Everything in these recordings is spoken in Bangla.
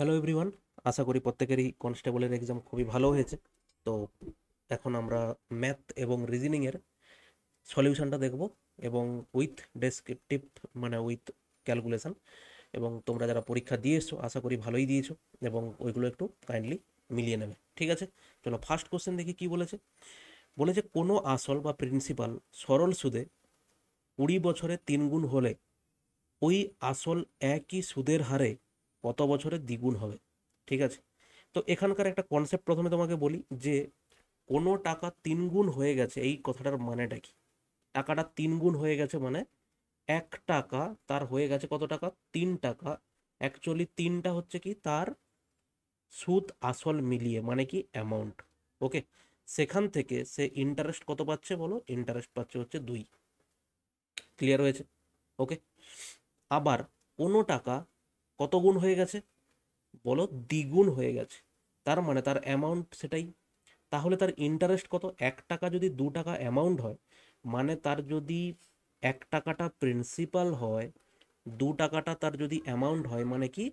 হ্যালো এভরিওয়ান আশা করি প্রত্যেকেরই কনস্টেবলের এক্সাম খুবই ভালো হয়েছে তো এখন আমরা ম্যাথ এবং রিজনিংয়ের সলিউশনটা দেখব এবং উইথ ডেসক্রিপটিভ মানে উইথ ক্যালকুলেশান এবং তোমরা যারা পরীক্ষা দিয়ে এসছো আশা করি ভালোই দিয়েছো এবং ওইগুলো একটু কাইন্ডলি মিলিয়ে নেবে ঠিক আছে চলো ফার্স্ট কোশ্চেন দেখি কি বলেছে বলেছে কোনো আসল বা প্রিন্সিপাল সরল সুদে কুড়ি বছরে তিনগুণ হলে ওই আসল একই সুদের হারে কত বছরে দ্বিগুণ হবে ঠিক আছে তো এখানকার একটা কনসেপ্ট প্রথমে তোমাকে বলি যে কোনো টাকা তিন গুণ হয়ে গেছে এই কথাটার মানেটা কি টাকাটা তিন গুণ হয়ে গেছে মানে এক টাকা তার হয়ে গেছে কত টাকা তিন টাকা অ্যাকচুয়ালি তিনটা হচ্ছে কি তার সুদ আসল মিলিয়ে মানে কি অ্যামাউন্ট ওকে সেখান থেকে সে ইন্টারেস্ট কত পাচ্ছে বলো ইন্টারেস্ট পাচ্ছে হচ্ছে দুই ক্লিয়ার হয়েছে ওকে আবার কোনো টাকা কত গুণ হয়ে গেছে বলো দ্বিগুণ হয়ে গেছে তার মানে তার অ্যামাউন্ট সেটাই তাহলে তার ইন্টারেস্ট কত এক টাকা যদি দু টাকা অ্যামাউন্ট হয় মানে তার যদি এক টাকাটা প্রিন্সিপাল হয় দু টাকাটা তার যদি অ্যামাউন্ট হয় মানে কি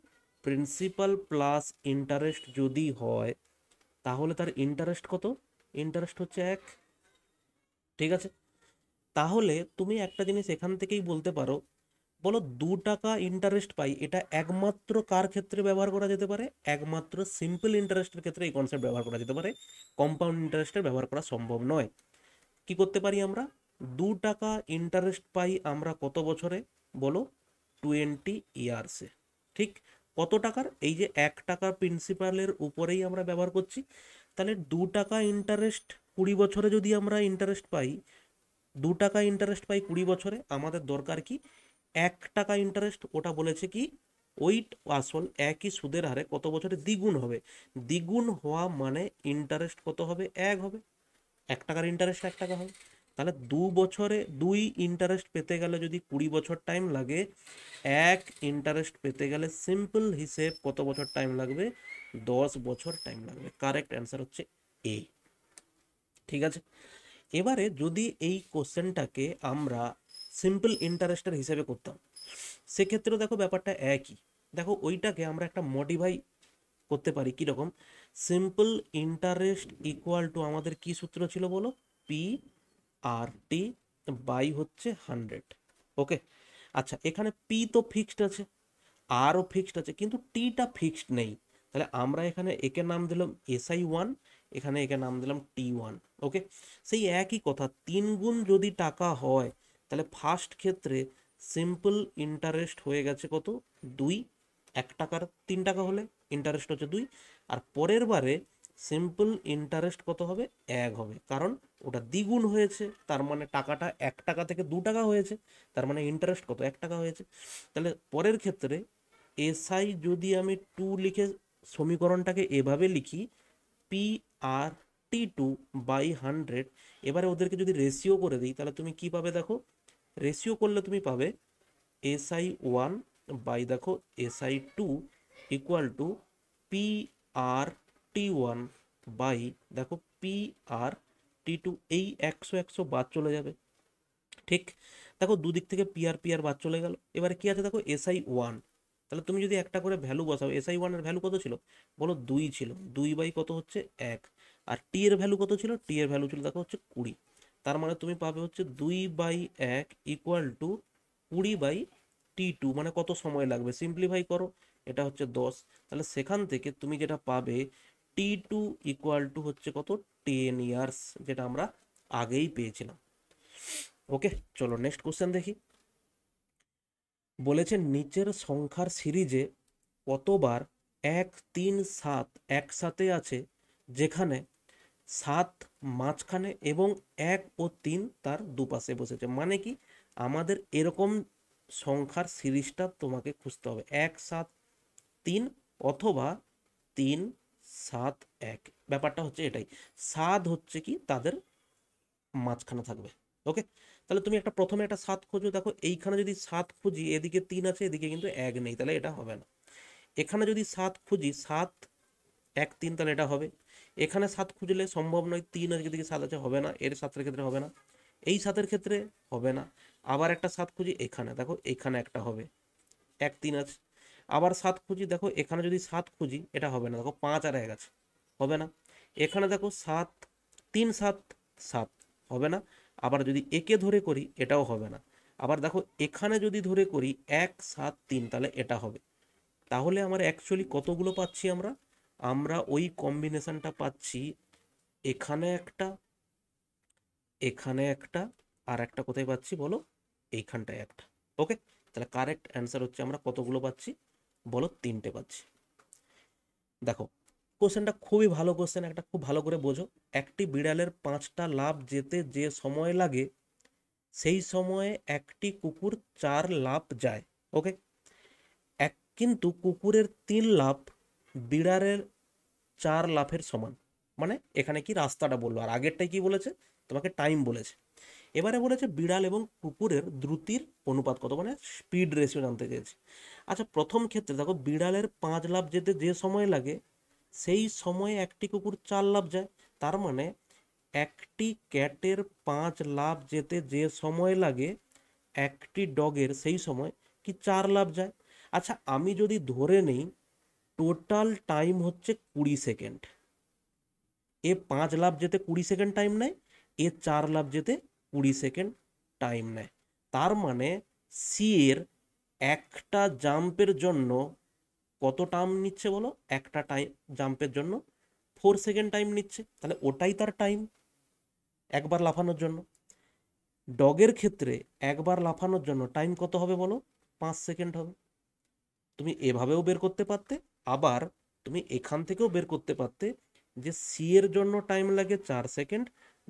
প্রিন্সিপাল প্লাস ইন্টারেস্ট যদি হয় তাহলে তার ইন্টারেস্ট কত ইন্টারেস্ট হচ্ছে এক ঠিক আছে তাহলে তুমি একটা জিনিস এখান থেকেই বলতে পারো বলো দু টাকা ইন্টারেস্ট পাই এটা একমাত্র কার ক্ষেত্রে ব্যবহার করা যেতে পারে একমাত্র সিম্পল ইন্টারেস্টের ক্ষেত্রে এই কনসেপ্ট ব্যবহার করা যেতে পারে কম্পাউন্ড ইন্টারেস্টের ব্যবহার করা সম্ভব নয় কি করতে পারি আমরা দু টাকা ইন্টারেস্ট পাই আমরা কত বছরে বলো টোয়েন্টি ইয়ার্সে ঠিক কত টাকার এই যে এক টাকা প্রিন্সিপালের উপরেই আমরা ব্যবহার করছি তাহলে দু টাকা ইন্টারেস্ট কুড়ি বছরে যদি আমরা ইন্টারেস্ট পাই দু টাকা ইন্টারেস্ট পাই কুড়ি বছরে আমাদের দরকার কি এক টাকা ইন্টারেস্ট ওটা বলেছে কি ওই আসল একই সুদের হারে কত বছরে দ্বিগুণ হবে দ্বিগুণ হওয়া মানে ইন্টারেস্ট কত হবে এক হবে এক টাকার ইন্টারেস্ট এক টাকা হবে তাহলে দু বছরে দুই ইন্টারেস্ট পেতে গেলে যদি কুড়ি বছর টাইম লাগে এক ইন্টারেস্ট পেতে গেলে সিম্পল হিসেব কত বছর টাইম লাগবে দশ বছর টাইম লাগবে কারেক্ট অ্যান্সার হচ্ছে এ ঠিক আছে এবারে যদি এই কোশ্চেনটাকে আমরা সিম্পল ইন্টারেস্টের হিসেবে করতাম সেক্ষেত্রেও দেখো ব্যাপারটা একই দেখো ওইটাকে আমরা একটা মডিফাই করতে পারি কীরকম সিম্পল ইন্টারেস্ট ইকুয়াল টু আমাদের কি সূত্র ছিল বলো পি আর টি বাই হচ্ছে হান্ড্রেড ওকে আচ্ছা এখানে পি তো ফিক্সড আছে আরও ফিক্সড আছে কিন্তু টিটা ফিক্সড নেই তাহলে আমরা এখানে একে নাম দিলাম এসআই ওয়ান এখানে একে নাম দিলাম টি ওয়ান ওকে সেই একই কথা তিন গুণ যদি টাকা হয় তাহলে ফার্স্ট ক্ষেত্রে সিম্পল ইন্টারেস্ট হয়ে গেছে কত দুই এক টাকার তিন টাকা হলে ইন্টারেস্ট হচ্ছে দুই আর পরের বারে সিম্পল ইন্টারেস্ট কত হবে এক হবে কারণ ওটা দ্বিগুণ হয়েছে তার মানে টাকাটা এক টাকা থেকে দু টাকা হয়েছে তার মানে ইন্টারেস্ট কত এক টাকা হয়েছে তাহলে পরের ক্ষেত্রে এসআই যদি আমি টু লিখে সমীকরণটাকে এভাবে লিখি P R T two by hundred এবারে ওদেরকে যদি রেশিও করে দিই তাহলে তুমি কি পাবে দেখো রেশিও করলে তুমি পাবে এস আই ওয়ান বাই দেখো S I two equal to P R T one by দেখো পি আর টি টু এই একশো একশো বাদ চলে যাবে ঠিক দেখো দুদিক থেকে পি আর পি আর বাদ চলে গেল এবারে কী আছে দেখো এস আই ওয়ান তাহলে তুমি যদি একটা করে ভ্যালু বসাও এস আই ওয়ানের ভ্যালু কত ছিল বলো দুই ছিল দুই বাই কত হচ্ছে এক আর টি এর ভ্যালু কত ছিল টি এর ভ্যালু ছিল দেখো হচ্ছে কুড়ি তার মানে তুমি পাবে হচ্ছে দুই বাই এক ইকুয়াল টু কুড়ি বাই টি টু মানে কত সময় লাগবে সিম্পলিফাই করো এটা হচ্ছে দশ তাহলে সেখান থেকে তুমি যেটা পাবে টি টু ইকুয়াল টু হচ্ছে কত টেন ইয়ার্স যেটা আমরা আগেই পেয়েছিলাম ওকে চলো নেক্সট কোশ্চেন দেখি বলেছে নিচের সংখ্যার সিরিজে কতবার এক তিন সাত একসাথে আছে যেখানে সাত মাঝখানে এবং এক ও তিন তার দুপাশে বসেছে মানে কি আমাদের এরকম সংখ্যার সিরিজটা তোমাকে খুঁজতে হবে এক সাত তিন অথবা তিন সাত এক ব্যাপারটা হচ্ছে এটাই সাত হচ্ছে কি তাদের মাঝখানে থাকবে ওকে তাহলে তুমি একটা প্রথমে একটা সাত খোঁজো দেখো এইখানে যদি সাত খুঁজি এদিকে তিন আছে এদিকে কিন্তু এক নেই তাহলে এটা হবে না এখানে যদি সাত খুঁজি সাত এক তিন তাহলে এটা হবে এখানে সাত খুঁজলে সম্ভব নয় তিন আজকে দিকে সাত আছে হবে না এর সাতের ক্ষেত্রে হবে না এই সাতের ক্ষেত্রে হবে না আবার একটা সাত খুঁজি এখানে দেখো এখানে একটা হবে এক তিন আছে আবার সাত খুঁজি দেখো এখানে যদি সাত খুঁজি এটা হবে না দেখো পাঁচ আর এক আছে হবে না এখানে দেখো সাত তিন সাত সাত হবে না আবার যদি একে ধরে করি এটাও হবে না আবার দেখো এখানে যদি ধরে করি এক সাত তিন তাহলে এটা হবে তাহলে আমার অ্যাকচুয়ালি কতগুলো পাচ্ছি আমরা আমরা ওই কম্বিনেশনটা পাচ্ছি এখানে একটা এখানে একটা আর একটা কোথায় পাচ্ছি বলো এইখানটায় একটা ওকে তাহলে কারেক্ট অ্যান্সার হচ্ছে আমরা কতগুলো পাচ্ছি বলো তিনটে পাচ্ছি দেখো কোশ্চেনটা খুবই ভালো কোশ্চেন একটা খুব ভালো করে বোঝো একটি বিড়ালের পাঁচটা লাভ যেতে যে সময় লাগে সেই সময়ে একটি কুকুর চার লাভ যায় ওকে এক কিন্তু কুকুরের তিন লাভ বিড়ারের চার লাফের সমান মানে এখানে কি রাস্তাটা বললো আর আগেরটাই কি বলেছে তোমাকে টাইম বলেছে এবারে বলেছে বিড়াল এবং কুকুরের দ্রুতির অনুপাত কত মানে স্পিড রেশিও জানতে চেয়েছে আচ্ছা প্রথম ক্ষেত্রে দেখো বিড়ালের পাঁচ লাভ যেতে যে সময় লাগে সেই সময়ে একটি কুকুর চার লাভ যায় তার মানে একটি ক্যাটের পাঁচ লাভ যেতে যে সময় লাগে একটি ডগের সেই সময় কি চার লাভ যায় আচ্ছা আমি যদি ধরে নেই টোটাল টাইম হচ্ছে কুড়ি সেকেন্ড এ পাঁচ লাভ যেতে কুড়ি সেকেন্ড টাইম নেয় এ চার লাভ যেতে কুড়ি সেকেন্ড টাইম নেয় তার মানে সি এর একটা জাম্পের জন্য কত টার্ম নিচ্ছে বলো একটা টাইম জাম্পের জন্য ফোর সেকেন্ড টাইম নিচ্ছে তাহলে ওটাই তার টাইম একবার লাফানোর জন্য ডগের ক্ষেত্রে একবার লাফানোর জন্য টাইম কত হবে বলো পাঁচ সেকেন্ড হবে তুমি এভাবেও বের করতে পারতে আবার তুমি এখান থেকেও বের করতে পারতে যে সি এর জন্য টাইম লাগে চার সেকেন্ড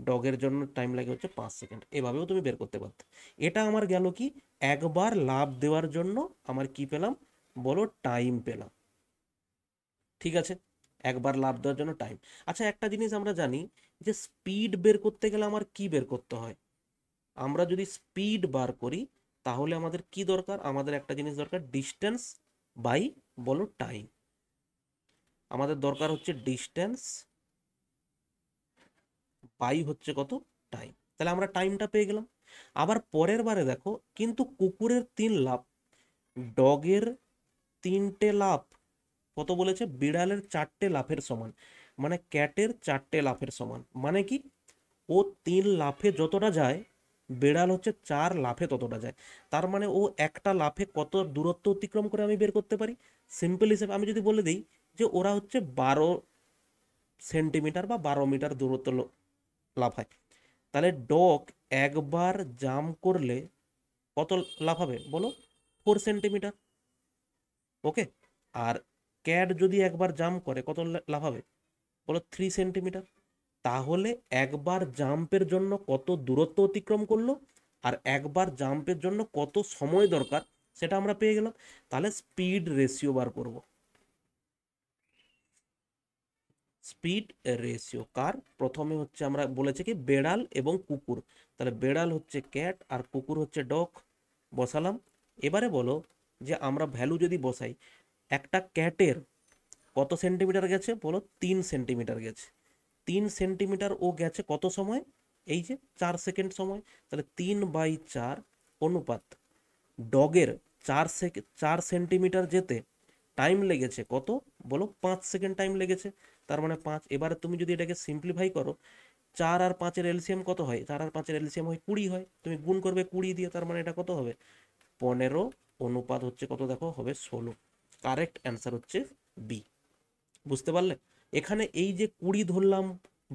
ডগের জন্য টাইম লাগে হচ্ছে পাঁচ সেকেন্ড এভাবেও তুমি বের করতে পারতে এটা আমার গেল কি একবার লাভ দেওয়ার জন্য আমার কি পেলাম বলো টাইম পেলাম ঠিক আছে একবার লাভ দেওয়ার জন্য টাইম আচ্ছা একটা জিনিস আমরা জানি যে স্পিড বের করতে গেলে আমার কি বের করতে হয় আমরা যদি স্পিড বার করি তাহলে আমাদের কি দরকার আমাদের একটা জিনিস দরকার ডিস্টেন্স বাই বলো টাইম আমাদের দরকার হচ্ছে ডিস্টেন্স বাই হচ্ছে কত টাইম তাহলে আমরা টাইমটা পেয়ে গেলাম আবার পরের বারে দেখো কিন্তু কুকুরের তিন লাভ ডগের তিনটে লাভ কত বলেছে বিড়ালের চারটে লাফের সমান মানে ক্যাটের চারটে লাফের সমান মানে কি ও তিন লাফে যতটা যায় বেড়াল হচ্ছে চার লাফে ততটা যায় তার মানে ও একটা লাফে কত দূরত্ব অতিক্রম করে আমি বের করতে পারি সিম্পল হিসেবে আমি যদি বলে দিই যে ওরা হচ্ছে বারো সেন্টিমিটার বা বারো মিটার দূরত্ব লাফায় তাহলে ডক একবার জাম্প করলে কত লাফাবে বলো ফোর সেন্টিমিটার ওকে আর ক্যাট যদি একবার জাম্প করে কত লাফাবে বলো থ্রি সেন্টিমিটার তাহলে একবার জাম্পের জন্য কত দূরত্ব অতিক্রম করলো আর একবার জাম্পের জন্য কত সময় দরকার সেটা আমরা পেয়ে গেলাম তাহলে স্পিড রেশিও বার করবো স্পিড রেশিও কার প্রথমে হচ্ছে আমরা বলেছি কি বেড়াল এবং কুকুর তাহলে বেড়াল হচ্ছে ক্যাট আর কুকুর হচ্ছে ডগ বসালাম এবারে বলো যে আমরা ভ্যালু যদি বসাই একটা ক্যাটের কত সেন্টিমিটার গেছে বলো তিন সেন্টিমিটার গেছে তিন সেন্টিমিটার ও গেছে কত সময় এই যে চার সেকেন্ড সময় তাহলে তিন বাই চার অনুপাত ডগের চার সেকে চার সেন্টিমিটার যেতে টাইম লেগেছে কত বলো পাঁচ সেকেন্ড টাইম লেগেছে তার মানে পাঁচ এবারে তুমি যদি এটাকে সিম্পলিফাই করো চার আর পাঁচের এলসিএম কত হয় চার আর পাঁচের এলসিএম হয় কুড়ি হয় তুমি গুণ করবে কুড়ি দিয়ে তার মানে এটা কত হবে পনেরো অনুপাত হচ্ছে কত দেখো হবে ষোলো কারেক্ট অ্যান্সার হচ্ছে বি বুঝতে পারলে এখানে এই যে কুড়ি ধরলাম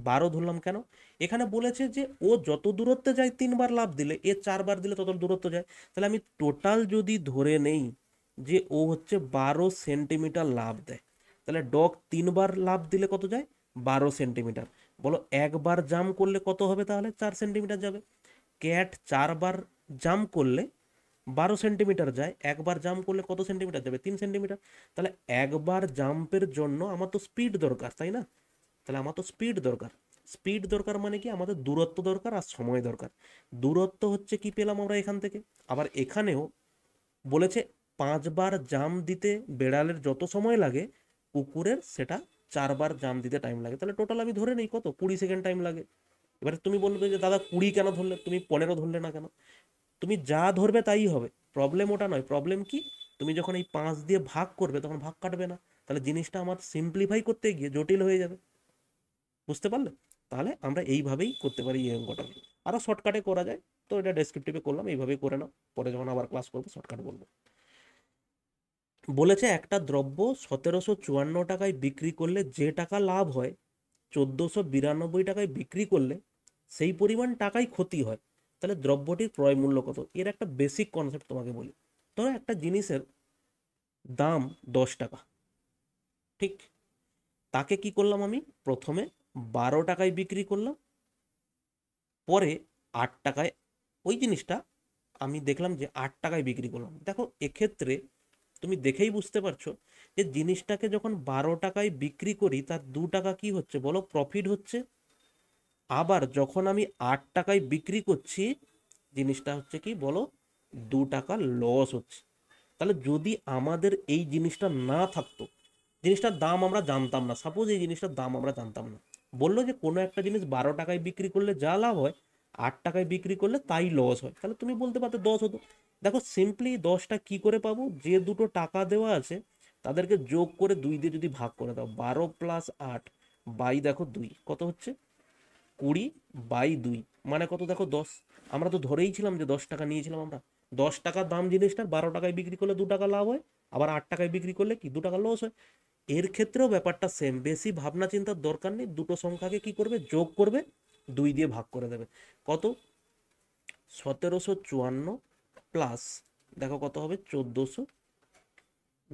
বারো ধরলাম কেন এখানে বলেছে যে ও যত দূরত্বে যায় তিনবার লাভ দিলে এ চারবার দিলে তত দূরত্ব যায় তাহলে আমি টোটাল যদি ধরে নেই যে ও হচ্ছে বারো সেন্টিমিটার লাভ দেয় তাহলে ডগ তিনবার লাভ দিলে কত যায় বারো সেন্টিমিটার বলো একবার জাম করলে কত হবে তাহলে চার সেন্টিমিটার যাবে ক্যাট চারবার জাম করলে বারো সেন্টিমিটার যায় একবার জাম্প করলে কত সেন্টিমিটার যাবে তিন সেন্টিমিটার তাহলে একবার জাম্পের জন্য আমার তো স্পিড দরকার তাই না তাহলে আমার তো স্পিড দরকার স্পিড দরকার মানে কি আমাদের দূরত্ব দরকার আর সময় দরকার দূরত্ব হচ্ছে কি পেলাম আমরা এখান থেকে আবার এখানেও বলেছে পাঁচবার জাম দিতে বেড়ালের যত সময় লাগে পুকুরের সেটা চারবার জাম দিতে টাইম লাগে তাহলে টোটাল আমি ধরে নিই কত কুড়ি সেকেন্ড টাইম লাগে এবারে তুমি বলবে যে দাদা কুড়ি কেন ধরলে তুমি পনেরো ধরলে না কেন তুমি যা ধরবে তাই হবে প্রবলেম ওটা নয় প্রবলেম কি তুমি যখন এই পাঁচ দিয়ে ভাগ করবে তখন ভাগ কাটবে না তাহলে জিনিসটা আমার সিম্পলিফাই করতে গিয়ে জটিল হয়ে যাবে বুঝতে পারলে তাহলে আমরা এইভাবেই করতে পারি এই কটা আরও শর্টকাটে করা যায় তো এটা ডেসক্রিপটিভে করলাম এইভাবেই করে নাও পরে যখন আবার ক্লাস করবো শর্টকাট বলবো বলেছে একটা দ্রব্য সতেরোশো চুয়ান্ন টাকায় বিক্রি করলে যে টাকা লাভ হয় চোদ্দোশো বিরানব্বই টাকায় বিক্রি করলে সেই পরিমাণ টাকাই ক্ষতি হয় তাহলে দ্রব্যটির ক্রয় মূল্য কত এর একটা বেসিক কনসেপ্ট তোমাকে বলি ধরো একটা জিনিসের দাম দশ টাকা ঠিক তাকে কি করলাম আমি প্রথমে বারো টাকায় বিক্রি করলাম পরে আট টাকায় ওই জিনিসটা আমি দেখলাম যে আট টাকায় বিক্রি করলাম দেখো এক্ষেত্রে তুমি দেখেই বুঝতে পারছো যে জিনিসটাকে যখন বারো টাকায় বিক্রি করি তার দু টাকা কি হচ্ছে বলো প্রফিট হচ্ছে আবার যখন আমি আট টাকায় বিক্রি করছি জিনিসটা হচ্ছে কি বলো দু টাকা লস হচ্ছে তাহলে যদি আমাদের এই জিনিসটা না থাকতো জিনিসটার দাম আমরা জানতাম না সাপোজ এই জিনিসটার দাম আমরা জানতাম না বললো যে কোনো একটা জিনিস বারো টাকায় বিক্রি করলে যা লাভ হয় আট টাকায় বিক্রি করলে তাই লস হয় তাহলে তুমি বলতে পারতে দশ হতো দেখো সিম্পলি দশটা কি করে পাবো যে দুটো টাকা দেওয়া আছে তাদেরকে যোগ করে দুই দিয়ে যদি ভাগ করে দাও বারো প্লাস আট বাই দেখো দুই কত হচ্ছে কুড়ি বাই দুই মানে কত দেখো দশ আমরা তো ধরেই ছিলাম যে দশ টাকা নিয়েছিলাম আমরা দশ টাকার দাম জিনিসটার বারো টাকায় বিক্রি করলে দু টাকা লাভ হয় আবার আট টাকায় বিক্রি করলে কি দু টাকা লস হয় এর ক্ষেত্রেও ব্যাপারটা সেম বেশি ভাবনা চিন্তার দরকার নেই দুটো সংখ্যাকে কি করবে যোগ করবে দুই দিয়ে ভাগ করে দেবে কত সতেরোশো চুয়ান্ন প্লাস দেখো কত হবে চোদ্দোশো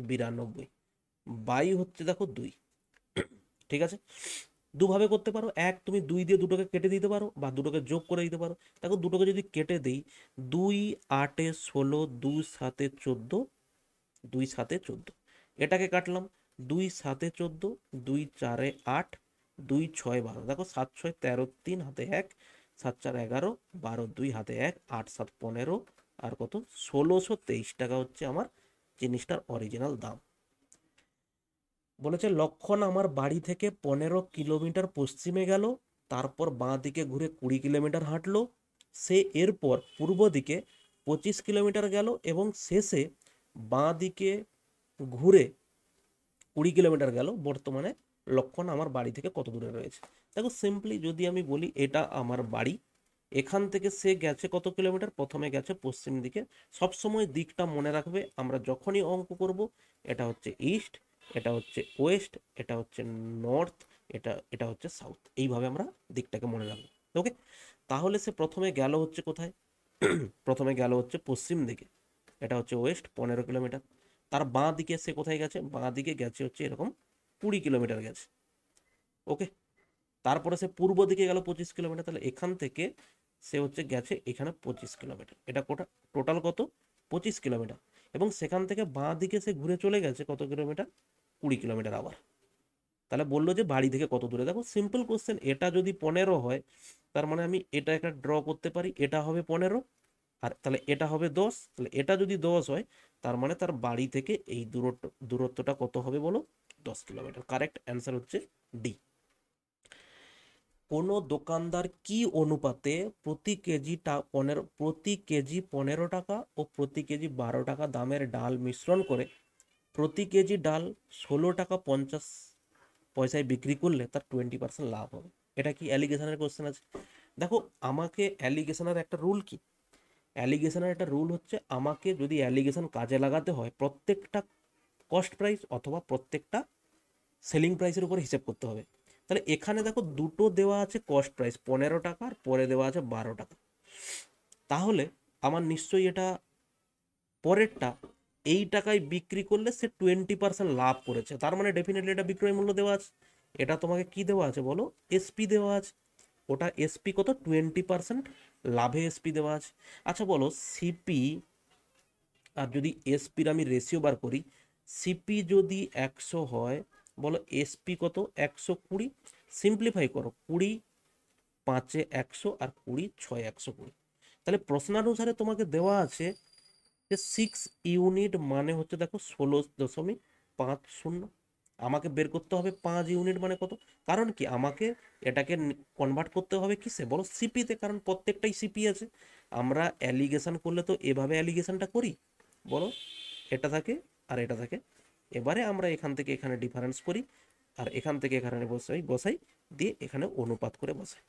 বিরানব্বই বাই হচ্ছে দেখো দুই ঠিক আছে দুভাবে করতে পারো এক তুমি দুই দিয়ে দুটোকে কেটে দিতে পারো বা দুটোকে যোগ করে দিতে পারো দেখো দুটোকে যদি কেটে দিই দুই আটে ষোলো দুই সাতে চোদ্দো দুই সাতে চোদ্দো এটাকে কাটলাম দুই সাতে চোদ্দো দুই চারে আট দুই ছয় বারো দেখো সাত ছয় তেরো তিন হাতে এক সাত চার এগারো বারো দুই হাতে এক আট সাত পনেরো আর কত ষোলোশো তেইশ টাকা হচ্ছে আমার জিনিসটার অরিজিনাল দাম বলেছে লক্ষণ আমার বাড়ি থেকে পনেরো কিলোমিটার পশ্চিমে গেল তারপর বাঁ দিকে ঘুরে কুড়ি কিলোমিটার হাঁটলো সে এরপর পূর্ব দিকে পঁচিশ কিলোমিটার গেল এবং শেষে বাঁ দিকে ঘুরে কুড়ি কিলোমিটার গেল বর্তমানে লক্ষণ আমার বাড়ি থেকে কত দূরে রয়েছে দেখো সিম্পলি যদি আমি বলি এটা আমার বাড়ি এখান থেকে সে গেছে কত কিলোমিটার প্রথমে গেছে পশ্চিম দিকে সবসময় দিকটা মনে রাখবে আমরা যখনই অঙ্ক করব এটা হচ্ছে ইস্ট এটা হচ্ছে ওয়েস্ট এটা হচ্ছে নর্থ এটা এটা হচ্ছে সাউথ এইভাবে আমরা দিকটাকে মনে রাখবো ওকে তাহলে সে প্রথমে গেল হচ্ছে কোথায় প্রথমে গেল হচ্ছে পশ্চিম দিকে এটা হচ্ছে ওয়েস্ট পনেরো কিলোমিটার তার বাঁ দিকে সে কোথায় গেছে বাঁ দিকে গেছে হচ্ছে এরকম কুড়ি কিলোমিটার গেছে ওকে তারপরে সে পূর্ব দিকে গেল পঁচিশ কিলোমিটার তাহলে এখান থেকে সে হচ্ছে গেছে এখানে পঁচিশ কিলোমিটার এটা কোটা টোটাল কত পঁচিশ কিলোমিটার এবং সেখান থেকে বাঁ দিকে সে ঘুরে চলে গেছে কত কিলোমিটার কুড়ি কিলোমিটার আবার তাহলে বললো যে বাড়ি থেকে কত দূরে দেখো সিম্পল কোশ্চেন এটা যদি পনেরো হয় তার মানে আমি এটা একটা ড্র করতে পারি এটা হবে পনেরো আর তাহলে এটা হবে দশ তাহলে এটা যদি দশ হয় তার মানে তার বাড়ি থেকে এই দূরত্ব দূরত্বটা কত হবে বলো দশ কিলোমিটার কারেক্ট অ্যান্সার হচ্ছে ডি কোনো দোকানদার কি অনুপাতে প্রতি কেজি পনেরো প্রতি কেজি পনেরো টাকা ও প্রতি কেজি বারো টাকা দামের ডাল মিশ্রণ করে প্রতি কেজি ডাল ষোলো টাকা পঞ্চাশ পয়সায় বিক্রি করলে তার টোয়েন্টি পার্সেন্ট লাভ হবে এটা কি অ্যালিগেশনের কোশ্চেন আছে দেখো আমাকে অ্যালিগেশনের একটা রুল কি অ্যালিগেশনের একটা রুল হচ্ছে আমাকে যদি অ্যালিগেশন কাজে লাগাতে হয় প্রত্যেকটা কস্ট প্রাইস অথবা প্রত্যেকটা সেলিং প্রাইসের উপর হিসেব করতে হবে তাহলে এখানে দেখো দুটো দেওয়া আছে কস্ট প্রাইস পনেরো টাকা আর পরে দেওয়া আছে বারো টাকা তাহলে আমার নিশ্চয়ই এটা পরেরটা এই টাকায় বিক্রি করলে সে টোয়েন্টি পার্সেন্ট লাভ করেছে তার মানে ডেফিনেটলি এটা বিক্রয় মূল্য দেওয়া আছে এটা তোমাকে কি দেওয়া আছে বলো এসপি দেওয়া আছে ওটা এসপি কত টোয়েন্টি পার্সেন্ট লাভে এসপি দেওয়া আছে আচ্ছা বলো সিপি আর যদি এসপির আমি রেশিও বার করি সিপি যদি একশো হয় বলো এসপি কত একশো কুড়ি সিম্পলিফাই করো কুড়ি পাঁচে একশো আর কুড়ি ছয় একশো কুড়ি তাহলে প্রশ্নানুসারে তোমাকে দেওয়া আছে যে সিক্স ইউনিট মানে হচ্ছে দেখো ষোলো দশমিক পাঁচ শূন্য আমাকে বের করতে হবে পাঁচ ইউনিট মানে কত কারণ কি আমাকে এটাকে কনভার্ট করতে হবে কিসে বলো সিপিতে কারণ প্রত্যেকটাই সিপি আছে আমরা অ্যালিগেশন করলে তো এভাবে অ্যালিগেশনটা করি বলো এটা থাকে আর এটা থাকে এবারে আমরা এখান থেকে এখানে ডিফারেন্স করি আর এখান থেকে এখানে বসাই বসাই দিয়ে এখানে অনুপাত করে বসাই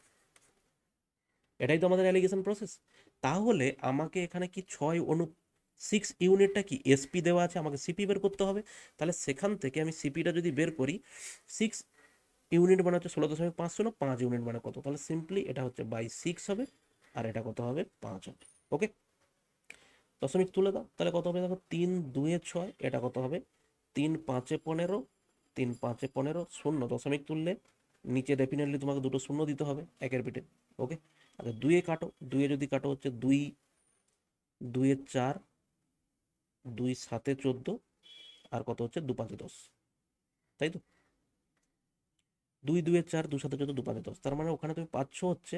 এটাই তো আমাদের অ্যালিগেশন প্রসেস তাহলে আমাকে এখানে কি ছয় অনু সিক্স ইউনিটটা কি এসপি দেওয়া আছে আমাকে সিপি বের করতে হবে তাহলে সেখান থেকে আমি সিপিটা যদি বের করি সিক্স ইউনিট মানে হচ্ছে ষোলো দশমিক পাঁচ ষোলো পাঁচ ইউনিট মানে কত তাহলে সিম্পলি এটা হচ্ছে বাই সিক্স হবে আর এটা কত হবে পাঁচ হবে ওকে দশমিক তুলে দাও তাহলে কত হবে দেখো তিন দুয়ে ছয় এটা কত হবে তিন পাঁচে পনেরো তিন পাঁচে পনেরো শূন্য দশমিক তুললে নিচে ডেফিনেটলি তোমাকে দুটো শূন্য দিতে হবে একের পিঠে ওকে আচ্ছা দুয়ে কাটো দুয়ে যদি কাটো হচ্ছে দুই দুয়ে চার দুই সাতে চোদ্দ আর কত হচ্ছে দু পাঁচে দশ তাই তো দুই দুয়ে চার দু সাথে চোদ্দ দু পাঁচে দশ তার মানে ওখানে তুমি পাচ্ছ হচ্ছে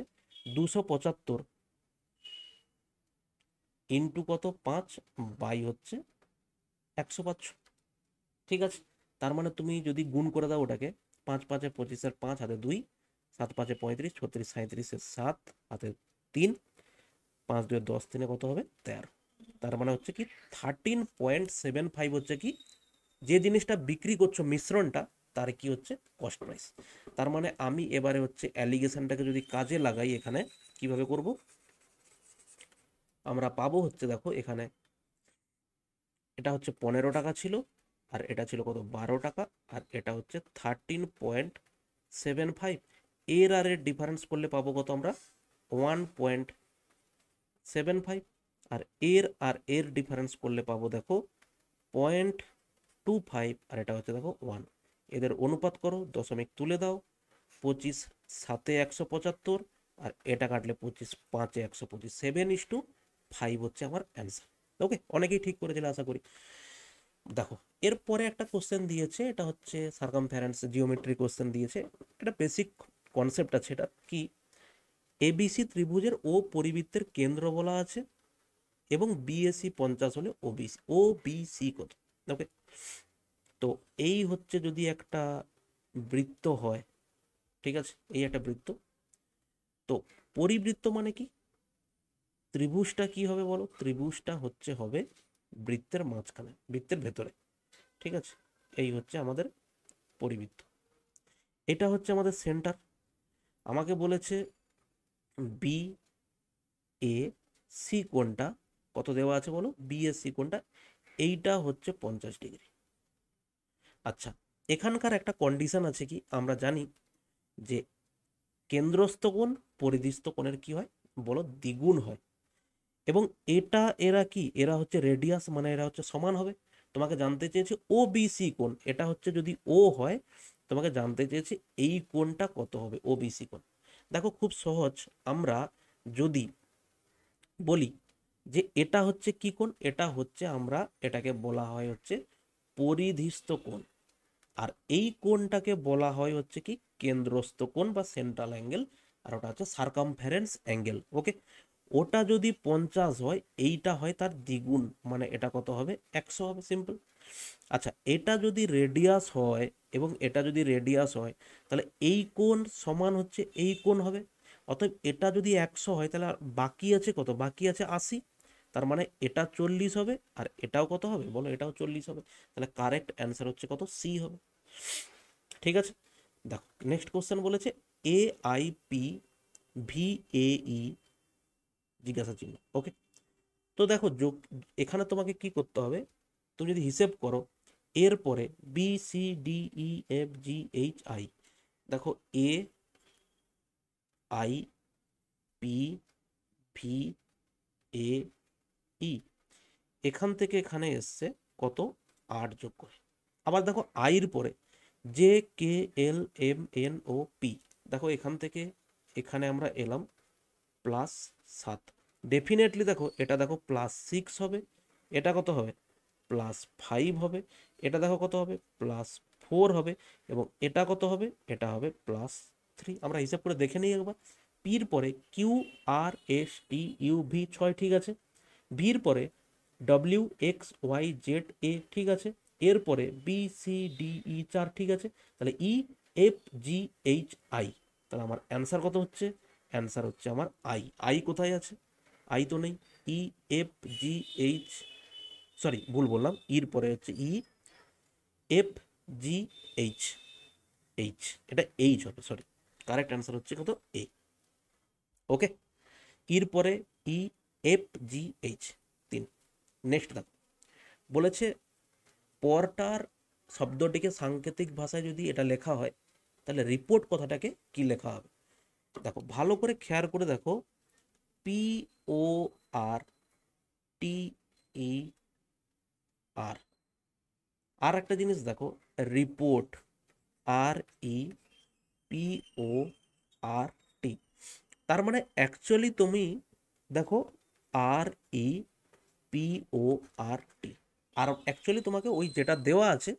দুশো পঁচাত্তর ইন্টু কত পাঁচ বাই হচ্ছে একশো পাঁচশো ঠিক আছে তার মানে তুমি যদি গুণ করে দাও ওটাকে পাঁচ পাঁচে পঁচিশ আর পাঁচ হাতে দুই সাত পাঁচে পঁয়ত্রিশ ছত্রিশ সাঁত্রিশে সাত হাতে তিন পাঁচ দুয়ে দশ তিনে কত হবে তেরো তার মানে হচ্ছে কি থার্টিন পয়েন্ট সেভেন ফাইভ হচ্ছে কি যে জিনিসটা বিক্রি করছো মিশ্রণটা তার কি হচ্ছে কস্ট প্রাইস তার মানে আমি এবারে হচ্ছে অ্যালিগেশনটাকে যদি কাজে লাগাই এখানে কিভাবে করব আমরা পাবো হচ্ছে দেখো এখানে এটা হচ্ছে পনেরো টাকা ছিল আর এটা ছিল কত বারো টাকা আর এটা হচ্ছে থার্টিন পয়েন্ট সেভেন ফাইভ এর আর এর ডিফারেন্স করলে পাবো কত আমরা ওয়ান পয়েন্ট সেভেন ফাইভ আর এর আর এর ডিফারেন্স করলে পাবো দেখো পয়েন্ট টু ফাইভ আর এটা হচ্ছে দেখো ওয়ান এদের অনুপাত করো দশমিক তুলে দাও পঁচিশ সাতে একশো পঁচাত্তর আর এটা কাটলে পঁচিশ পাঁচে একশো পঁচিশ সেভেন ইস টু ফাইভ হচ্ছে আমার অ্যান্সার ওকে অনেকেই ঠিক করেছিল আশা করি দেখো এরপরে একটা কোশ্চেন দিয়েছে এটা হচ্ছে ফ্যারেন্স জিওমেট্রি কোশ্চেন দিয়েছে এটা বেসিক কনসেপ্ট আছে এটা কি এবিসি ত্রিভুজের ও পরিবৃত্তের কেন্দ্র বলা আছে এবং বিএসি পঞ্চাশ হলে ওবিসি ও বিসি কত ওকে তো এই হচ্ছে যদি একটা বৃত্ত হয় ঠিক আছে এই একটা বৃত্ত তো পরিবৃত্ত মানে কি ত্রিভুজটা কি হবে বলো ত্রিভুজটা হচ্ছে হবে বৃত্তের মাঝখানে বৃত্তের ভেতরে ঠিক আছে এই হচ্ছে আমাদের পরিবৃত্ত এটা হচ্ছে আমাদের সেন্টার আমাকে বলেছে বি এ সি কোনটা কত দেওয়া আছে বলো বি এ সি কোনটা এইটা হচ্ছে পঞ্চাশ ডিগ্রি আচ্ছা এখানকার একটা কন্ডিশন আছে কি আমরা জানি যে কেন্দ্রস্থ কোণ পরিদৃষ্ট কোণের কি হয় বলো দ্বিগুণ হয় এবং এটা এরা কি এরা হচ্ছে রেডিয়াস মানে এরা হচ্ছে সমান হবে তোমাকে জানতে চেয়েছে ও বিসি কোন এটা হচ্ছে যদি ও হয় তোমাকে জানতে চেয়েছে এই কোনটা কত হবে ও বিসি কোন দেখো খুব সহজ আমরা যদি বলি যে এটা হচ্ছে কি কোন এটা হচ্ছে আমরা এটাকে বলা হয় হচ্ছে পরিধিস্থ কোন আর এই কোনটাকে বলা হয় হচ্ছে কি কেন্দ্রস্থ কোণ বা সেন্ট্রাল অ্যাঙ্গেল আর ওটা হচ্ছে সার্কামফারেন্স অ্যাঙ্গেল ওকে ওটা যদি পঞ্চাশ হয় এইটা হয় তার দ্বিগুণ মানে এটা কত হবে একশো হবে সিম্পল আচ্ছা এটা যদি রেডিয়াস হয় এবং এটা যদি রেডিয়াস হয় তাহলে এই কোণ সমান হচ্ছে এই কোণ হবে অতএব এটা যদি একশো হয় তাহলে আর বাকি আছে কত বাকি আছে আশি তার মানে এটা চল্লিশ হবে আর এটাও কত হবে বলো এটাও চল্লিশ হবে তাহলে কারেক্ট অ্যান্সার হচ্ছে কত সি হবে ঠিক আছে দেখো নেক্সট কোশ্চেন বলেছে A I P V A E জিজ্ঞাসা চিহ্ন ওকে তো দেখো যোগ এখানে তোমাকে কি করতে হবে তুমি যদি হিসেব করো এর পরে B C D E F G H I দেখো A I P V A E এখান থেকে এখানে এসছে কত আট যোগ করে আবার দেখো আইর পরে J K L M N O P দেখো এখান থেকে এখানে আমরা এলাম প্লাস সাত ডেফিনেটলি দেখো এটা দেখো প্লাস সিক্স হবে এটা কত হবে প্লাস ফাইভ হবে এটা দেখো কত হবে প্লাস ফোর হবে এবং এটা কত হবে এটা হবে প্লাস থ্রি আমরা হিসাব করে দেখে নিই একবার পির পরে Q R S T U V ছয় ঠিক আছে ভির পরে W X Y Z A ঠিক আছে এরপরে B C D E e চার ঠিক আছে তাহলে E F G H I তাহলে আমার অ্যান্সার কত হচ্ছে অ্যান্সার হচ্ছে আমার আই আই কোথায় আছে আই তো নেই E F G H sorry ভুল বললাম ইর পরে হচ্ছে E F G H H এটা এইচ হবে সরি কারেক্ট অ্যান্সার হচ্ছে কত এ ওকে ইর পরে ই এফ জি এইচ তিন নেক্সট দেখো বলেছে পরটার শব্দটিকে সাংকেতিক ভাষায় যদি এটা লেখা হয় তাহলে রিপোর্ট কথাটাকে কি লেখা হবে দেখো ভালো করে খেয়াল করে দেখো পি ও আর টি ই আর আর একটা জিনিস দেখো রিপোর্ট আর ই পি ও আর টি তার মানে অ্যাকচুয়ালি তুমি দেখো e R E P O R T আর অ্যাকচুয়ালি তোমাকে ওই যেটা দেওয়া আছে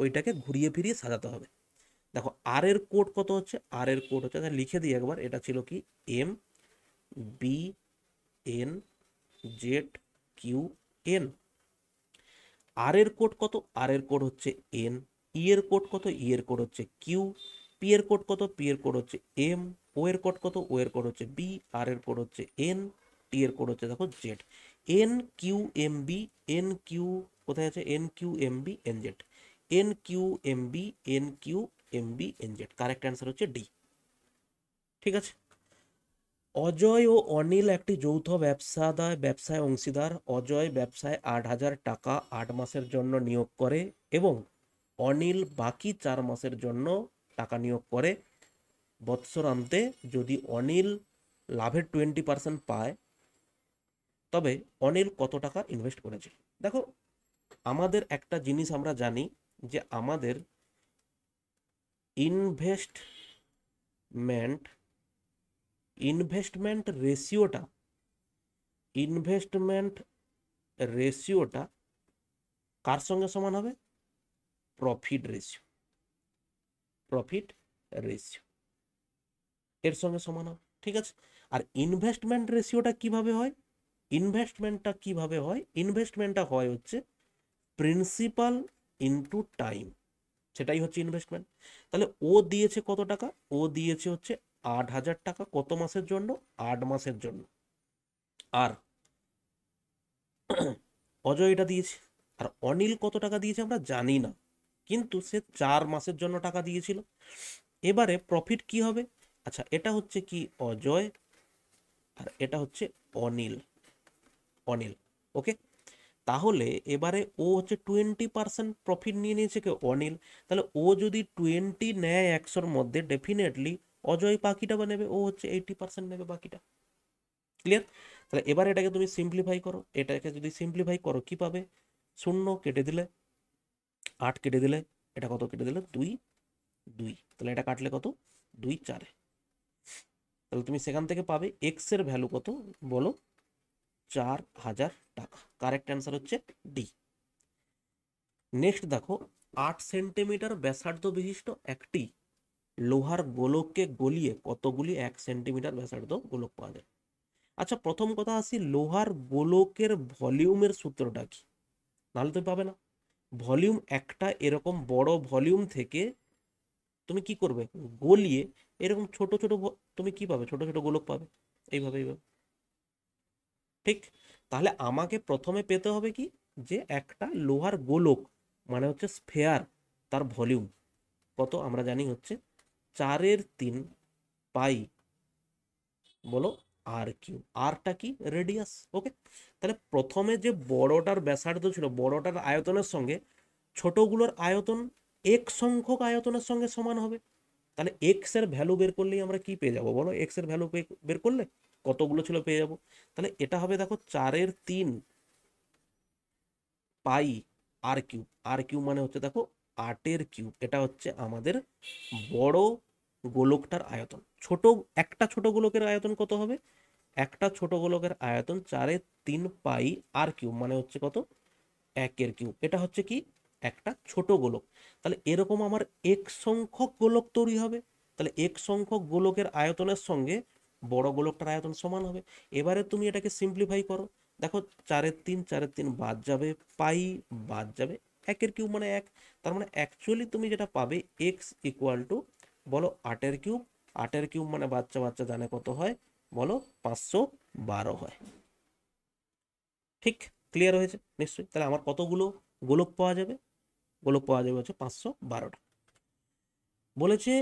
ওইটাকে ঘুরিয়ে ফিরিয়ে সাজাতে হবে দেখো আর এর কোড কত হচ্ছে আর এর কোড হচ্ছে লিখে দিই একবার এটা ছিল কি M B N Z Q N R এর কোড কত আর এর কোড হচ্ছে এন ই এর কোড কত ই এর কোড হচ্ছে কিউ পি এর কোড কত পি এর কোড হচ্ছে এম ও এর কোড কত ও এর কোড হচ্ছে বি আর এর কোড হচ্ছে এন টি এর কোড হচ্ছে দেখো Z N Q M B N Q কোথায় আছে N Q M B N Z N Q M B N Q M B N Z correct answer হচ্ছে ডি ঠিক আছে অজয় ও অনিল একটি যৌথ ব্যবসাদায় ব্যবসায় অংশীদার অজয় ব্যবসায় আট হাজার টাকা আট মাসের জন্য নিয়োগ করে এবং অনিল বাকি চার মাসের জন্য টাকা নিয়োগ করে বৎসরান্তে যদি অনিল লাভের টোয়েন্টি পার্সেন্ট পায় তবে অনিল কত টাকা ইনভেস্ট করেছে দেখো আমাদের একটা জিনিস আমরা জানি যে আমাদের ইনভেস্টমেন্ট ইনভেস্টমেন্ট রেশিওটা ইনভেস্টমেন্ট রেশিওটা কার সঙ্গে সমান হবে প্রফিট রেশিও প্রফিট রেশিও এর সঙ্গে সমান হবে ঠিক আছে আর ইনভেস্টমেন্ট রেশিওটা কিভাবে হয় ইনভেস্টমেন্টটা কিভাবে হয় ইনভেস্টমেন্টটা হয় হচ্ছে প্রিন্সিপাল ইনটু টাইম সেটাই হচ্ছে ইনভেস্টমেন্ট তাহলে ও দিয়েছে কত টাকা ও দিয়েছে হচ্ছে আট হাজার টাকা কত মাসের জন্য আট মাসের জন্য আর অজয় এটা দিয়েছে আর অনিল কত টাকা দিয়েছে আমরা জানি না কিন্তু সে চার মাসের জন্য টাকা দিয়েছিল এবারে প্রফিট কি হবে আচ্ছা এটা হচ্ছে কি অজয় আর এটা হচ্ছে অনিল অনিল ওকে তাহলে এবারে ও হচ্ছে টোয়েন্টি পার্সেন্ট প্রফিট নিয়ে নিয়েছে কে অনিল তাহলে ও যদি টোয়েন্টি নেয় একশোর মধ্যে ডেফিনেটলি অজয় পাখিটা বা নেবে ও হচ্ছে এইটি পার্সেন্ট নেবে বাকিটা ক্লিয়ার তাহলে এবার এটাকে তুমি সিম্পলিফাই করো এটাকে যদি সিম্পলিফাই করো কি পাবে শূন্য কেটে দিলে আট কেটে দিলে এটা কত কেটে দিলে দুই দুই তাহলে এটা কাটলে কত দুই চারে তাহলে তুমি সেখান থেকে পাবে এক্সের ভ্যালু কত বলো চার হাজার টাকা কারেক্ট অ্যান্সার হচ্ছে ডি নেক্সট দেখো আট সেন্টিমিটার ব্যাসার্ধ বিশিষ্ট একটি লোহার গোলককে গলিয়ে কতগুলি এক সেন্টিমিটার ব্যাসার্ধ গোলক পাওয়া যায় আচ্ছা প্রথম কথা আসি লোহার গোলকের ভলিউমের সূত্রটা কি নাহলে তুমি পাবে না ভলিউম একটা এরকম বড় ভলিউম থেকে তুমি কি করবে গলিয়ে এরকম ছোট ছোট তুমি কি পাবে ছোট ছোট গোলক পাবে এইভাবে এইভাবে ঠিক তাহলে আমাকে প্রথমে পেতে হবে কি যে একটা লোহার গোলক মানে হচ্ছে স্ফেয়ার তার ভলিউম কত আমরা জানি হচ্ছে চারের তিন পাই বলো আর কিউ আরটা কি রেডিয়াস ওকে তাহলে প্রথমে যে বড়টার ব্যাসার্ধ ছিল বড়টার আয়তনের সঙ্গে ছোটগুলোর আয়তন এক সংখ্যক আয়তনের সঙ্গে সমান হবে তাহলে এক্স এর ভ্যালু বের করলেই আমরা কি পেয়ে যাবো বলো এক্স এর ভ্যালু বের করলে কতগুলো ছিল পেয়ে যাব তাহলে এটা হবে দেখো চারের তিন পাই আর কিউব আর কিউব মানে হচ্ছে দেখো আটের কিউব এটা হচ্ছে আমাদের বড় গোলকটার আয়তন ছোট একটা ছোট গোলকের আয়তন কত হবে একটা ছোট গোলকের আয়তন চারে তিন পাই আর কিউব মানে হচ্ছে কত একের কিউব এটা হচ্ছে কি একটা ছোট গোলক তাহলে এরকম আমার এক সংখ্যক গোলক তৈরি হবে তাহলে এক সংখ্যক গোলকের আয়তনের সঙ্গে বড় গোলকটার আয়তন সমান হবে এবারে তুমি এটাকে সিম্পলিফাই করো দেখো চারের তিন চারের তিন বাদ যাবে পাই বাদ যাবে একের কিউব মানে এক তার মানে অ্যাকচুয়ালি তুমি যেটা পাবে এক্স ইকুয়াল টু বলো আটের কিউব আটের কিউব মানে বাচ্চা বাচ্চা জানে কত হয় বলো পাঁচশো বারো হয় ঠিক ক্লিয়ার হয়েছে নিশ্চয়ই তাহলে আমার কতগুলো গোলক পাওয়া যাবে গোলক পাওয়া যাবে হচ্ছে পাঁচশো বারোটা বলেছে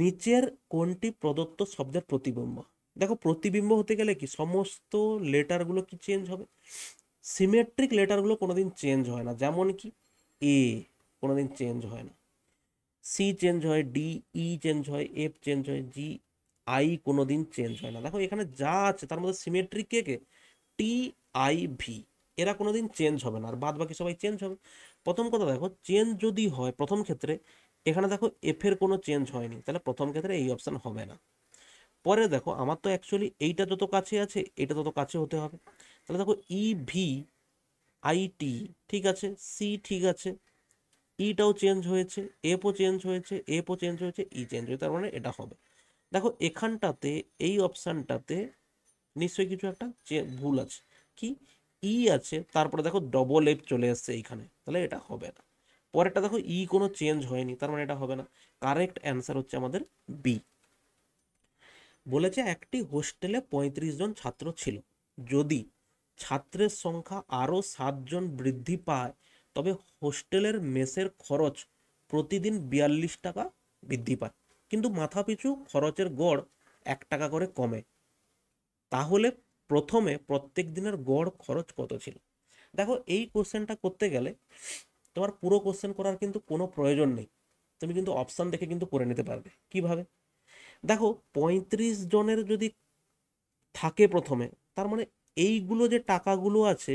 নিচের কোনটি প্রদত্ত শব্দের প্রতিবিম্ব দেখো প্রতিবিম্ব হতে গেলে কি সমস্ত লেটারগুলো কি চেঞ্জ হবে সিমেট্রিক লেটারগুলো কোনোদিন চেঞ্জ হয় না যেমন কি এ কোনোদিন চেঞ্জ হয় না সি চেঞ্জ হয় ডি ই চেঞ্জ হয় এফ চেঞ্জ হয় জি আই কোনোদিন চেঞ্জ হয় না দেখো এখানে যা আছে তার মধ্যে সিমেট্রিক কে কে টি আই ভি এরা কোনোদিন চেঞ্জ হবে না আর বাদ বাকি সবাই চেঞ্জ হবে প্রথম কথা দেখো চেঞ্জ যদি হয় প্রথম ক্ষেত্রে এখানে দেখো এফের কোনো চেঞ্জ হয়নি তাহলে প্রথম ক্ষেত্রে এই অপশান হবে না পরে দেখো আমার তো অ্যাকচুয়ালি এইটা যত কাছে আছে এটা তত কাছে হতে হবে তাহলে দেখো ই ভি আইটি ঠিক আছে সি ঠিক আছে ইটাও e চেঞ্জ হয়েছে এফও চেঞ্জ হয়েছে এফও চেঞ্জ হয়েছে ই e চেঞ্জ হয়েছে তার মানে এটা হবে দেখো এখানটাতে এই অপশানটাতে নিশ্চয়ই কিছু একটা ভুল আছে কি ই e আছে তারপরে দেখো ডবল এফ চলে আসছে এইখানে তাহলে এটা হবে না পরেরটা দেখো ই কোনো চেঞ্জ হয়নি তার মানে এটা হবে না কারেক্ট অ্যান্সার হচ্ছে আমাদের বি বলেছে একটি হোস্টেলে ৩৫ জন ছাত্র ছিল যদি ছাত্রের সংখ্যা আরও সাতজন বৃদ্ধি পায় তবে হোস্টেলের মেসের খরচ প্রতিদিন বিয়াল্লিশ টাকা বৃদ্ধি পায় কিন্তু মাথাপিছু খরচের গড় এক টাকা করে কমে তাহলে প্রথমে প্রত্যেক দিনের গড় খরচ কত ছিল দেখো এই কোশ্চেনটা করতে গেলে তোমার পুরো কোশ্চেন করার কিন্তু কোনো প্রয়োজন নেই তুমি কিন্তু অপশান দেখে কিন্তু করে নিতে পারবে কিভাবে দেখো পঁয়ত্রিশ জনের যদি থাকে প্রথমে তার মানে এইগুলো যে টাকাগুলো আছে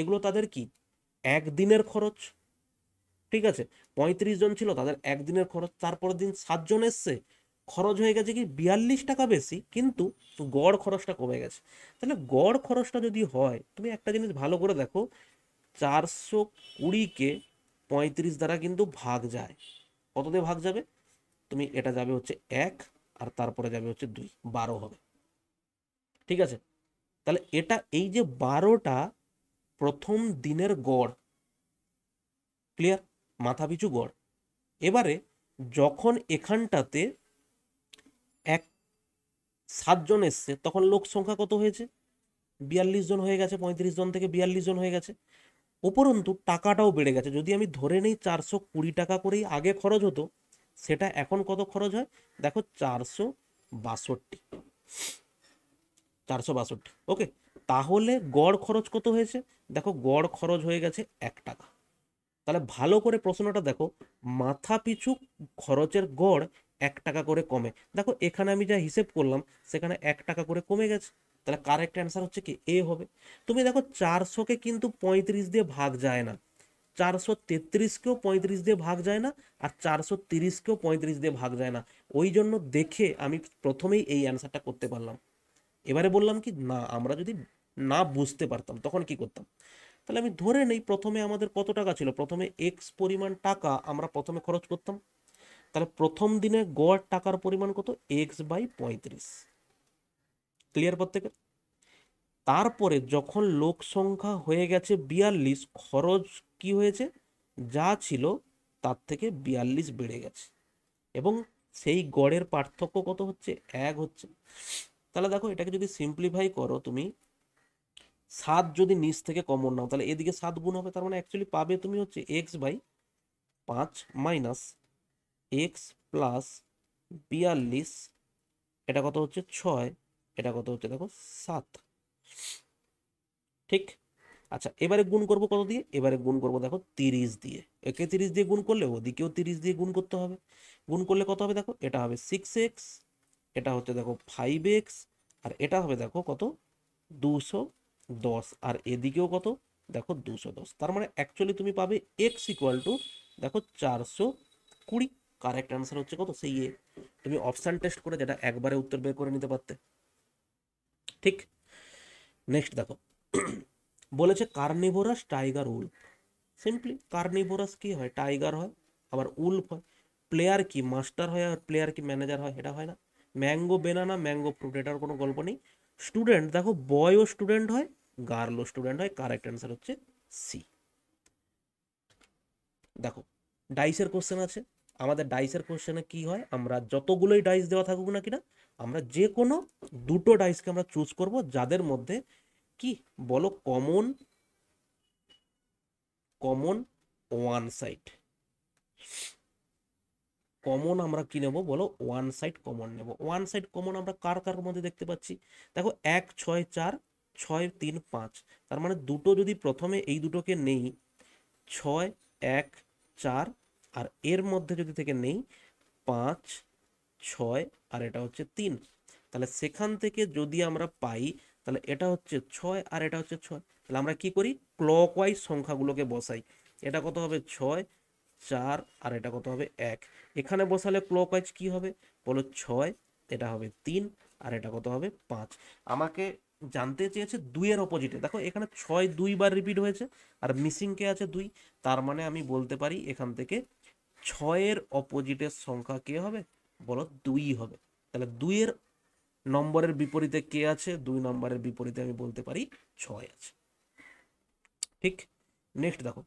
এগুলো তাদের কি একদিনের খরচ ঠিক আছে পঁয়ত্রিশ জন ছিল তাদের একদিনের খরচ তারপরের দিন সাতজন এসছে খরচ হয়ে গেছে কি বিয়াল্লিশ টাকা বেশি কিন্তু গড় খরচটা কমে গেছে তাহলে গড় খরচটা যদি হয় তুমি একটা জিনিস ভালো করে দেখো চারশো কুড়িকে পঁয়ত্রিশ দ্বারা কিন্তু ভাগ যায় কত দিয়ে ভাগ যাবে তুমি এটা যাবে হচ্ছে এক আর তারপরে যাবে হচ্ছে দুই বারো হবে ঠিক আছে তাহলে এটা এই যে বারোটা প্রথম দিনের গড় ক্লিয়ার মাথাপিছু গড় এবারে যখন এখানটাতে এক সাতজন এসছে তখন লোক সংখ্যা কত হয়েছে বিয়াল্লিশ জন হয়ে গেছে পঁয়ত্রিশ জন থেকে বিয়াল্লিশ জন হয়ে গেছে উপরন্তু টাকাটাও বেড়ে গেছে যদি আমি ধরে নেই চারশো কুড়ি টাকা করেই আগে খরচ হতো সেটা এখন কত খরচ হয় দেখো চারশো বাষট্টি চারশো বাষট্টি ওকে তাহলে গড় খরচ কত হয়েছে দেখো গড় খরচ হয়ে গেছে এক টাকা তাহলে ভালো করে প্রশ্নটা দেখো মাথা পিছু খরচের গড় এক টাকা করে কমে দেখো এখানে আমি যা হিসেব করলাম সেখানে এক টাকা করে কমে গেছে তাহলে কারেক্ট অ্যান্সার হচ্ছে কি এ হবে তুমি দেখো চারশোকে কিন্তু পঁয়ত্রিশ দিয়ে ভাগ যায় না চারশো তেত্রিশকেও পঁয়ত্রিশ দিয়ে ভাগ যায় না আর চারশো তিরিশকেও পঁয়ত্রিশ দিয়ে ভাগ যায় না ওই জন্য দেখে আমি প্রথমেই এই অ্যান্সারটা করতে পারলাম এবারে বললাম কি না আমরা যদি না বুঝতে পারতাম তখন কি করতাম তাহলে আমি ধরে নেই প্রথমে আমাদের কত টাকা ছিল প্রথমে এক্স পরিমাণ টাকা আমরা প্রথমে খরচ করতাম তাহলে প্রথম দিনে গড় টাকার পরিমাণ কত এক্স বাই পঁয়ত্রিশ ক্লিয়ার প্রত্যেকের তারপরে যখন লোক সংখ্যা হয়ে গেছে বিয়াল্লিশ খরচ কি হয়েছে যা ছিল তার থেকে বিয়াল্লিশ বেড়ে গেছে এবং সেই গড়ের পার্থক্য কত হচ্ছে এক হচ্ছে তাহলে দেখো এটাকে যদি সিম্পলিফাই করো তুমি সাত যদি নিচ থেকে কমন নাও তাহলে এদিকে সাত গুণ হবে তার মানে অ্যাকচুয়ালি পাবে তুমি হচ্ছে এক্স বাই পাঁচ মাইনাস এক্স প্লাস বিয়াল্লিশ এটা কত হচ্ছে ছয় এটা কত হচ্ছে দেখো সাত ঠিক আচ্ছা এবারে গুণ করব কত দিয়ে এবারে গুণ করব দেখো তিরিশ দিয়ে একে তিরিশ দিয়ে গুণ করলে ওদিকেও তিরিশ দিয়ে গুণ করতে হবে গুণ করলে কত হবে দেখো এটা হবে সিক্স এক্স এটা হচ্ছে দেখো ফাইভ এক্স আর এটা হবে দেখো কত দুশো দশ আর এদিকেও কত দেখো দুশো দশ তার মানে অ্যাকচুয়ালি তুমি পাবে এক্স ইকুয়াল টু দেখো চারশো কুড়ি কারেক্ট অ্যান্সার হচ্ছে কত সেই এ তুমি অপশান টেস্ট করে যেটা একবারে উত্তর বের করে নিতে পারতে ঠিক নেক্সট দেখো বলেছে carnivorous tiger wolf simply carnivorous কি হয় টাইগার হয় আবার উল্ফ হয় প্লেয়ার কি মাস্টার হয় আর প্লেয়ার কি ম্যানেজার হয় এটা হয় না ম্যাঙ্গো বেনানা ম্যাঙ্গো ফ্রুট এটার কোনো গল্প নেই স্টুডেন্ট দেখো বয়ও স্টুডেন্ট হয় গার্লও স্টুডেন্ট হয় কারেক্ট অ্যান্সার হচ্ছে সি দেখো ডাইসের কোশ্চেন আছে আমাদের ডাইসের কোশ্চেনে কি হয় আমরা যতগুলোই ডাইস দেওয়া থাকুক না কিনা আমরা যে কোনো দুটো ডাইসকে আমরা চুজ করব যাদের মধ্যে কি বলো common common one side common আমরা কি নেব বলো ওয়ান সাইড কমন নেব ওয়ান সাইড কমন আমরা কার কার মধ্যে দেখতে পাচ্ছি দেখো এক ছয় চার ছয় তিন পাঁচ তার মানে দুটো যদি প্রথমে এই দুটোকে নেই ছয় এক চার আর এর মধ্যে যদি থেকে নেই পাঁচ ছয় আর এটা হচ্ছে তিন তাহলে সেখান থেকে যদি আমরা পাই তাহলে এটা হচ্ছে ছয় আর এটা হচ্ছে ছয় তাহলে আমরা কি করি ক্লক ওয়াইজ সংখ্যাগুলোকে বসাই এটা কত হবে ছয় চার আর এটা কত হবে এক এখানে বসালে ক্লক ওয়াইজ কী হবে বলো ছয় এটা হবে তিন আর এটা কত হবে পাঁচ আমাকে জানতে চেয়েছে দুইয়ের অপোজিটে দেখো এখানে ছয় দুইবার রিপিট হয়েছে আর মিসিং কে আছে দুই তার মানে আমি বলতে পারি এখান থেকে ছয়ের অপোজিটের সংখ্যা কে হবে বলো দুই হবে তাহলে দুইয়ের নম্বরের বিপরীতে কে আছে দুই নম্বরের বিপরীতে আমি বলতে পারি ছয় আছে ঠিক নেক্সট দেখো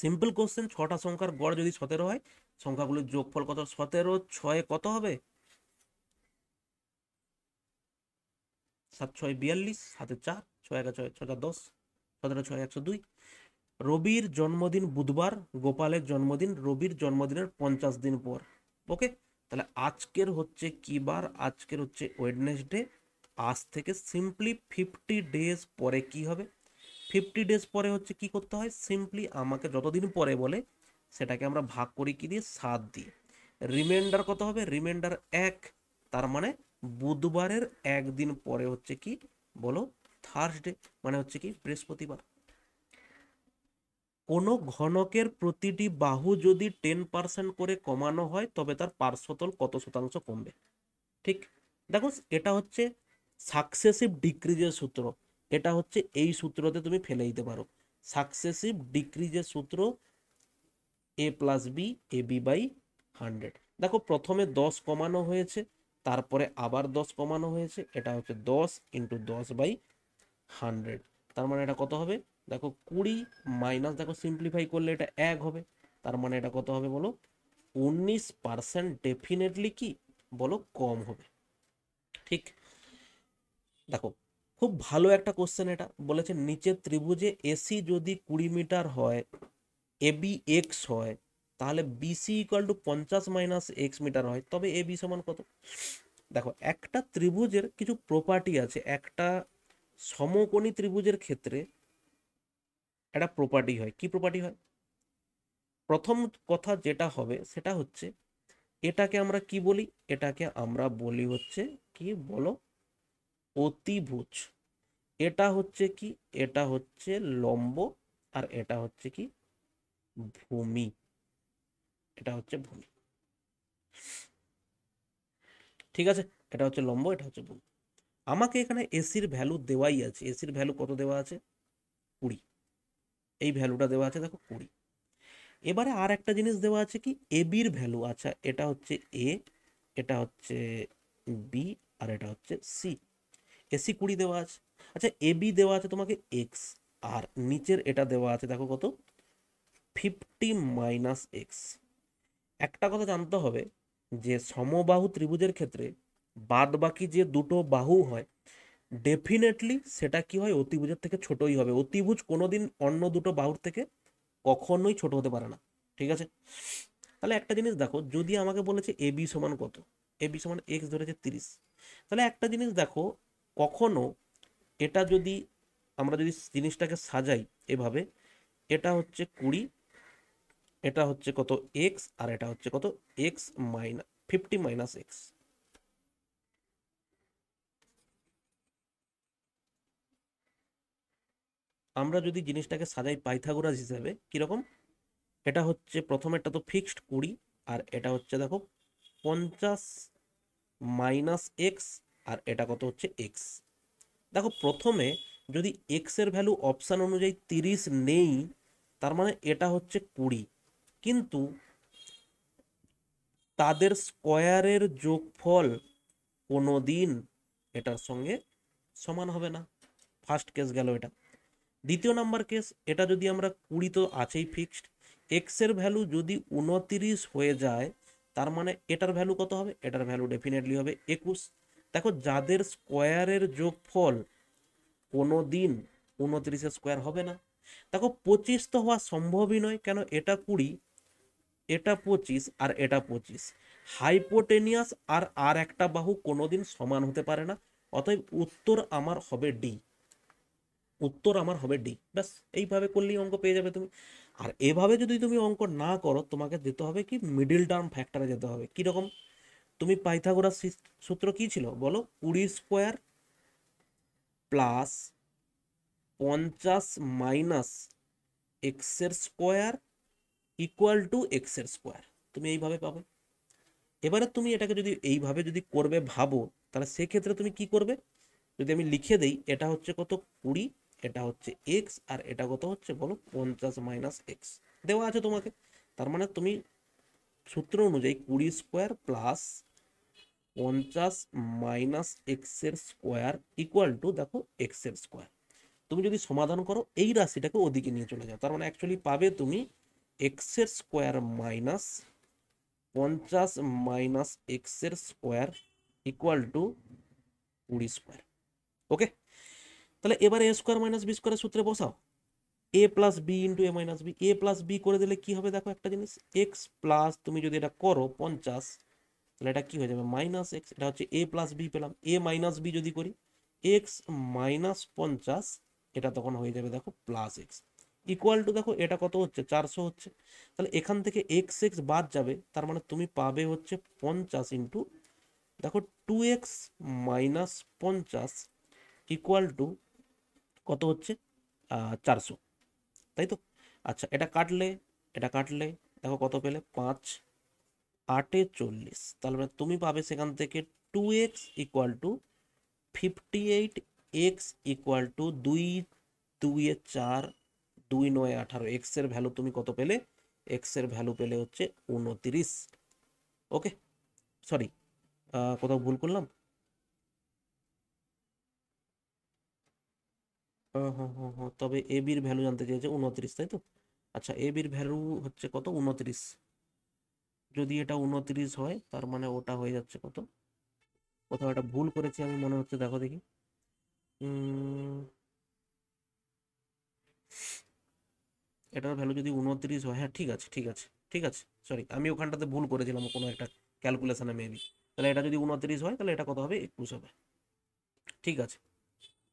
সিম্পল কোশ্চেন ছটা সংখ্যার গড় যদি সতেরো হয় সংখ্যাগুলোর যোগফল কত সতেরো ছয় কত হবে সাত ছয় বিয়াল্লিশ সাতের চার ছয় এক ছয় ছটা দশ সতেরো ছয় একশো দুই রবির জন্মদিন বুধবার গোপালের জন্মদিন রবির জন্মদিনের পঞ্চাশ দিন পর ওকে তাহলে আজকের হচ্ছে কিবার বার আজকের হচ্ছে ওয়েডনেসডে আজ থেকে সিম্পলি ফিফটি ডেজ পরে কি হবে ফিফটি ডেজ পরে হচ্ছে কি করতে হয় সিম্পলি আমাকে যতদিন পরে বলে সেটাকে আমরা ভাগ করি কি দিয়ে সাত দিয়ে রিমাইন্ডার কত হবে রিমাইন্ডার এক তার মানে বুধবারের একদিন পরে হচ্ছে কি বলো থার্সডে মানে হচ্ছে কি বৃহস্পতিবার কোনো ঘনকের প্রতিটি বাহু যদি টেন পার্সেন্ট করে কমানো হয় তবে তার পার্শ্বতল কত শতাংশ কমবে ঠিক দেখো এটা হচ্ছে সাকসেসিভ ডিক্রিজের সূত্র এটা হচ্ছে এই সূত্রতে তুমি ফেলে দিতে পারো সাকসেসিভ ডিক্রিজের সূত্র A plus B A B by hundred দেখো প্রথমে দশ কমানো হয়েছে তারপরে আবার দশ কমানো হয়েছে এটা হচ্ছে দশ ইন্টু দশ বাই হান্ড্রেড তার মানে এটা কত হবে দেখো কুড়ি মাইনাস দেখো সিম্পলিফাই করলে এটা এক হবে তার মানে এটা কত হবে বলো উনিশ পার্সেন্ট ডেফিনেটলি কি বলো কম হবে ঠিক দেখো খুব ভালো একটা কোশ্চেন এটা বলেছে নিচের ত্রিভুজে এসি যদি কুড়ি মিটার হয় এবি এক্স হয় তাহলে বিসি ইকুয়াল টু পঞ্চাশ মাইনাস এক্স মিটার হয় তবে এ বি সমান কত দেখো একটা ত্রিভুজের কিছু প্রপার্টি আছে একটা সমকোণী ত্রিভুজের ক্ষেত্রে একটা প্রপার্টি হয় কি প্রপার্টি হয় প্রথম কথা যেটা হবে সেটা হচ্ছে এটাকে আমরা কি বলি এটাকে আমরা বলি হচ্ছে কি বলো অতিভুজ এটা হচ্ছে কি এটা হচ্ছে লম্ব আর এটা হচ্ছে কি ভূমি এটা হচ্ছে ভূমি ঠিক আছে এটা হচ্ছে লম্ব এটা হচ্ছে ভূমি আমাকে এখানে এসির ভ্যালু দেওয়াই আছে এসির ভ্যালু কত দেওয়া আছে কুড়ি এই ভ্যালুটা দেওয়া আছে দেখো কুড়ি এবারে আর একটা জিনিস দেওয়া আছে কি এ বির ভ্যালু আচ্ছা এটা হচ্ছে এ এটা হচ্ছে বি আর এটা হচ্ছে সি এসি কুড়ি দেওয়া আছে আচ্ছা এ বি দেওয়া আছে তোমাকে এক্স আর নিচের এটা দেওয়া আছে দেখো কত ফিফটি মাইনাস এক্স একটা কথা জানতে হবে যে সমবাহু ত্রিভুজের ক্ষেত্রে বাদ বাকি যে দুটো বাহু হয় ডেফিনেটলি সেটা কি হয় অতিভুজের থেকে ছোটই হবে অতিভুজ কোনোদিন অন্য দুটো বাহুর থেকে কখনোই ছোট হতে পারে না ঠিক আছে তাহলে একটা জিনিস দেখো যদি আমাকে বলেছে এ বি সমান কত এ বি সমান এক্স ধরেছে তিরিশ তাহলে একটা জিনিস দেখো কখনো এটা যদি আমরা যদি জিনিসটাকে সাজাই এভাবে এটা হচ্ছে কুড়ি এটা হচ্ছে কত এক্স আর এটা হচ্ছে কত X minus fifty minus X আমরা যদি জিনিসটাকে সাজাই পাইথাগোরাস হিসাবে কীরকম এটা হচ্ছে প্রথম একটা তো ফিক্সড কুড়ি আর এটা হচ্ছে দেখো পঞ্চাশ মাইনাস এক্স আর এটা কত হচ্ছে এক্স দেখো প্রথমে যদি এক্সের ভ্যালু অপশান অনুযায়ী তিরিশ নেই তার মানে এটা হচ্ছে কুড়ি কিন্তু তাদের স্কোয়ারের যোগফল কোনো দিন এটার সঙ্গে সমান হবে না ফার্স্ট কেস গেল এটা দ্বিতীয় নাম্বার কেস এটা যদি আমরা কুড়ি তো আছেই ফিক্সড এক্সের ভ্যালু যদি উনতিরিশ হয়ে যায় তার মানে এটার ভ্যালু কত হবে এটার ভ্যালু ডেফিনেটলি হবে একুশ দেখো যাদের স্কোয়ারের যোগফল কোনো দিন উনত্রিশের স্কোয়ার হবে না দেখো পঁচিশ তো হওয়া সম্ভবই নয় কেন এটা কুড়ি এটা পঁচিশ আর এটা পঁচিশ হাইপোটেনিয়াস আর আর একটা বাহু কোনোদিন সমান হতে পারে না অতএব উত্তর আমার হবে ডি উত্তর আমার হবে ডি ব্যাস এইভাবে করলেই অঙ্ক পেয়ে যাবে তুমি আর এভাবে যদি তুমি অঙ্ক না করো তোমাকে যেতে হবে কি মিডিল টার্ম ফ্যাক্টরে যেতে হবে কীরকম তুমি পাইথাগোরাস সূত্র কী ছিল বলো কুড়ি স্কোয়ার প্লাস পঞ্চাশ মাইনাস এক্সের স্কোয়ার ইকুয়াল টু এক্সের স্কোয়ার তুমি এইভাবে পাবে এবারে তুমি এটাকে যদি এইভাবে যদি করবে ভাবো তাহলে সেক্ষেত্রে তুমি কি করবে যদি আমি লিখে দেই এটা হচ্ছে কত কুড়ি এটা হচ্ছে x আর এটা কত হচ্ছে বলো 50 - x দেও আছে তো তোমাকে তার মানে তুমি সূত্র অনুযায়ী 20² + 50 - x² = দেখো x² তুমি যদি সমাধান করো এই রাশিটাকে ওদিকে নিয়ে চলে যাও তার মানে एक्चुअली পাবে তুমি x² - 50 - x² = 20² ओके তাহলে এবার এ স্কোয়ার মাইনাস বি স্কোয়ারের সূত্রে বসাও A plus B into A minus B A plus B করে দিলে কি হবে দেখো একটা জিনিস এক্স প্লাস তুমি যদি এটা করো পঞ্চাশ তাহলে এটা কি হয়ে যাবে মাইনাস এক্স এটা হচ্ছে এ প্লাস বি পেলাম এ মাইনাস বি যদি করি এক্স মাইনাস পঞ্চাশ এটা তখন হয়ে যাবে দেখো প্লাস এক্স ইকুয়াল টু দেখো এটা কত হচ্ছে চারশো হচ্ছে তাহলে এখান থেকে এক্স এক্স বাদ যাবে তার মানে তুমি পাবে হচ্ছে পঞ্চাশ ইন্টু দেখো টু এক্স মাইনাস পঞ্চাশ ইকুয়াল টু কত হচ্ছে চারশো তাই তো আচ্ছা এটা কাটলে এটা কাটলে দেখো কত পেলে পাঁচ আটে চল্লিশ তাহলে মানে তুমি পাবে সেখান থেকে two X equal to fifty eight X equal to দুই দুইয়ে চার দুই নয় আঠারো এক্সের ভ্যালু তুমি কত পেলে এক্সের ভ্যালু পেলে হচ্ছে উনতিরিশ ওকে সরি কোথাও ভুল করলাম তবে এ বির ভ্যালু জানতে চাইছে উনত্রিশ তাই তো আচ্ছা এ বির ভ্যালু হচ্ছে কত উনত্রিশ যদি এটা উনত্রিশ হয় তার মানে ওটা হয়ে যাচ্ছে কত কোথাও একটা ভুল করেছি আমি মনে হচ্ছে দেখো দেখি এটার ভ্যালু যদি উনত্রিশ হয় হ্যাঁ ঠিক আছে ঠিক আছে ঠিক আছে সরি আমি ওখানটাতে ভুল করেছিলাম কোনো একটা ক্যালকুলেশনে মেবি তাহলে এটা যদি উনত্রিশ হয় তাহলে এটা কত হবে একুশ হবে ঠিক আছে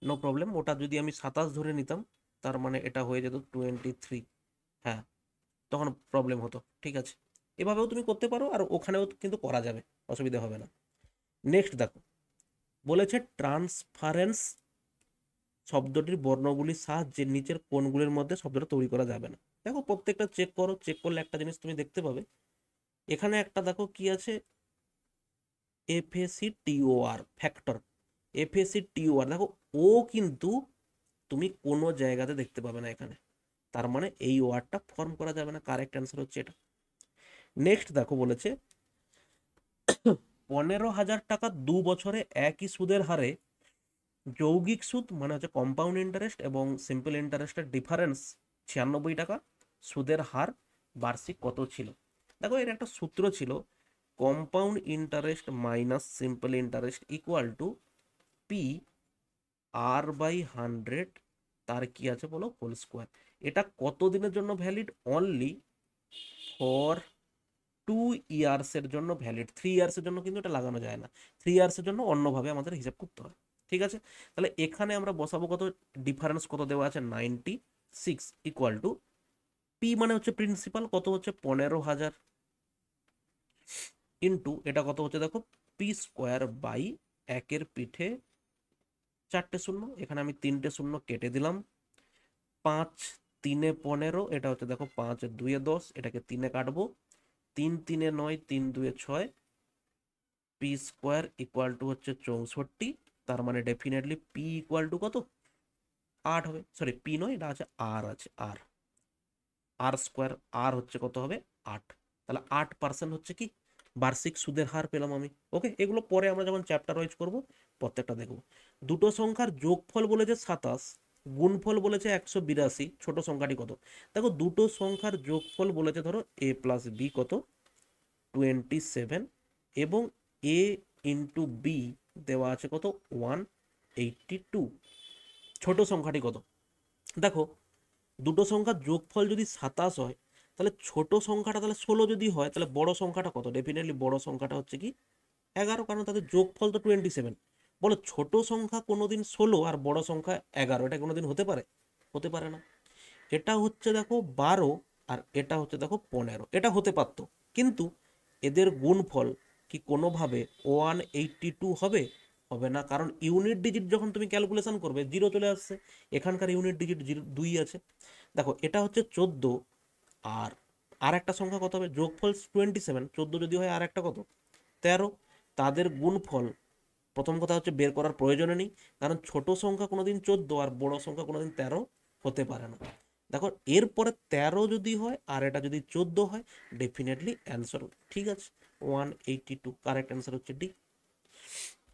নো প্রবলেম ওটা যদি আমি সাতাশ ধরে নিতাম তার মানে এটা হয়ে যেত টোয়েন্টি থ্রি হ্যাঁ তখন প্রবলেম হতো ঠিক আছে এভাবেও তুমি করতে পারো আর ওখানেও কিন্তু করা যাবে অসুবিধা হবে না নেক্সট দেখো বলেছে ট্রান্সফারেন্স শব্দটির বর্ণগুলির সাহায্যে নিচের কোনগুলির মধ্যে শব্দটা তৈরি করা যাবে না দেখো প্রত্যেকটা চেক করো চেক করলে একটা জিনিস তুমি দেখতে পাবে এখানে একটা দেখো কি আছে TOR factor FAC T one দেখো ও কিন্তু তুমি কোনো জায়গাতে দেখতে পাবে না এখানে তার মানে এই ওয়ার্ডটা ফর্ম করা যাবে না কারেক্ট অ্যান্সার হচ্ছে এটা নেক্সট দেখো বলেছে পনেরো হাজার টাকা দু বছরে একই সুদের হারে যৌগিক সুদ মানে হচ্ছে কম্পাউন্ড ইন্টারেস্ট এবং সিম্পল ইন্টারেস্টের ডিফারেন্স ছিয়ানব্বই টাকা সুদের হার বার্ষিক কত ছিল দেখো এর একটা সূত্র ছিল compound interest minus simple interest equal to P R by hundred তার কি আছে বলো হোল স্কোয়ার এটা কত দিনের জন্য ভ্যালিড অনলি ফর টু ইয়ার্সের জন্য ভ্যালিড থ্রি ইয়ার্সের জন্য কিন্তু এটা লাগানো যায় না থ্রি ইয়ার্সের জন্য অন্যভাবে আমাদের হিসাব করতে হয় ঠিক আছে তাহলে এখানে আমরা বসাবো কত ডিফারেন্স কত দেওয়া আছে ninety six equal to P মানে হচ্ছে প্রিন্সিপাল কত হচ্ছে পনেরো হাজার ইন্টু এটা কত হচ্ছে দেখো পি স্কোয়ার বাই একের পিঠে চারটে শূন্য এখানে আমি তিনটে শূন্য কেটে দিলাম পাঁচ তিনে পনেরো এটা হচ্ছে দেখো পাঁচ দুয়ে দশ এটাকে তিনে কাটবো তিন তিনে নয় তিন দুয়ে ছয় পি স্কোয়ার ইকুয়াল টু হচ্ছে চৌষট্টি তার মানে ডেফিনেটলি পি ইকুয়াল টু কত আট হবে সরি পি নয় এটা আছে আর আছে আর আর স্কোয়ার আর হচ্ছে কত হবে আট তাহলে আট পার্সেন্ট হচ্ছে কি বার্ষিক সুদের হার পেলাম আমি ওকে এগুলো পরে আমরা যখন চ্যাপ্টার ওয়াইজ করবো প্রত্যেকটা দেখব দুটো সংখ্যার যোগফল বলেছে সাতাশ গুণফল বলেছে একশো বিরাশি ছোটো সংখ্যাটি কত দেখো দুটো সংখ্যার যোগফল বলেছে ধরো এ প্লাস বি কত টোয়েন্টি সেভেন এবং এ ইন্টু বি দেওয়া আছে কত ওয়ান এইটটি টু ছোটো সংখ্যাটি কত দেখো দুটো সংখ্যার যোগফল যদি সাতাশ হয় তাহলে ছোট সংখ্যাটা তাহলে ষোলো যদি হয় তাহলে বড় সংখ্যাটা কত ডেফিনেটলি বড় সংখ্যাটা হচ্ছে কি এগারো কারণ তাদের যোগফল তো টোয়েন্টি সেভেন বলো ছোট সংখ্যা কোনোদিন ষোলো আর বড় সংখ্যা এগারো এটা কোনোদিন হতে পারে হতে পারে না এটা হচ্ছে দেখো বারো আর এটা হচ্ছে দেখো পনেরো এটা হতে পারতো কিন্তু এদের গুণফল কি কোনোভাবে ওয়ান এইটটি টু হবে হবে না কারণ ইউনিট ডিজিট যখন তুমি ক্যালকুলেশন করবে জিরো চলে আসছে এখানকার ইউনিট ডিজিট জিরো দুই আছে দেখো এটা হচ্ছে চোদ্দ আর আর একটা সংখ্যা কত হবে যোগফল টোয়েন্টি সেভেন চোদ্দো যদি হয় আর একটা কত তেরো তাদের গুণফল প্রথম কথা হচ্ছে বের করার প্রয়োজনে নেই কারণ ছোট সংখ্যা কোনোদিন চোদ্দো আর বড় সংখ্যা কোনোদিন তেরো হতে পারে না দেখো এরপরে তেরো যদি হয় আর এটা যদি চোদ্দো হয় ডেফিনেটলি অ্যান্সার ঠিক আছে one eighty two correct answer হচ্ছে ডি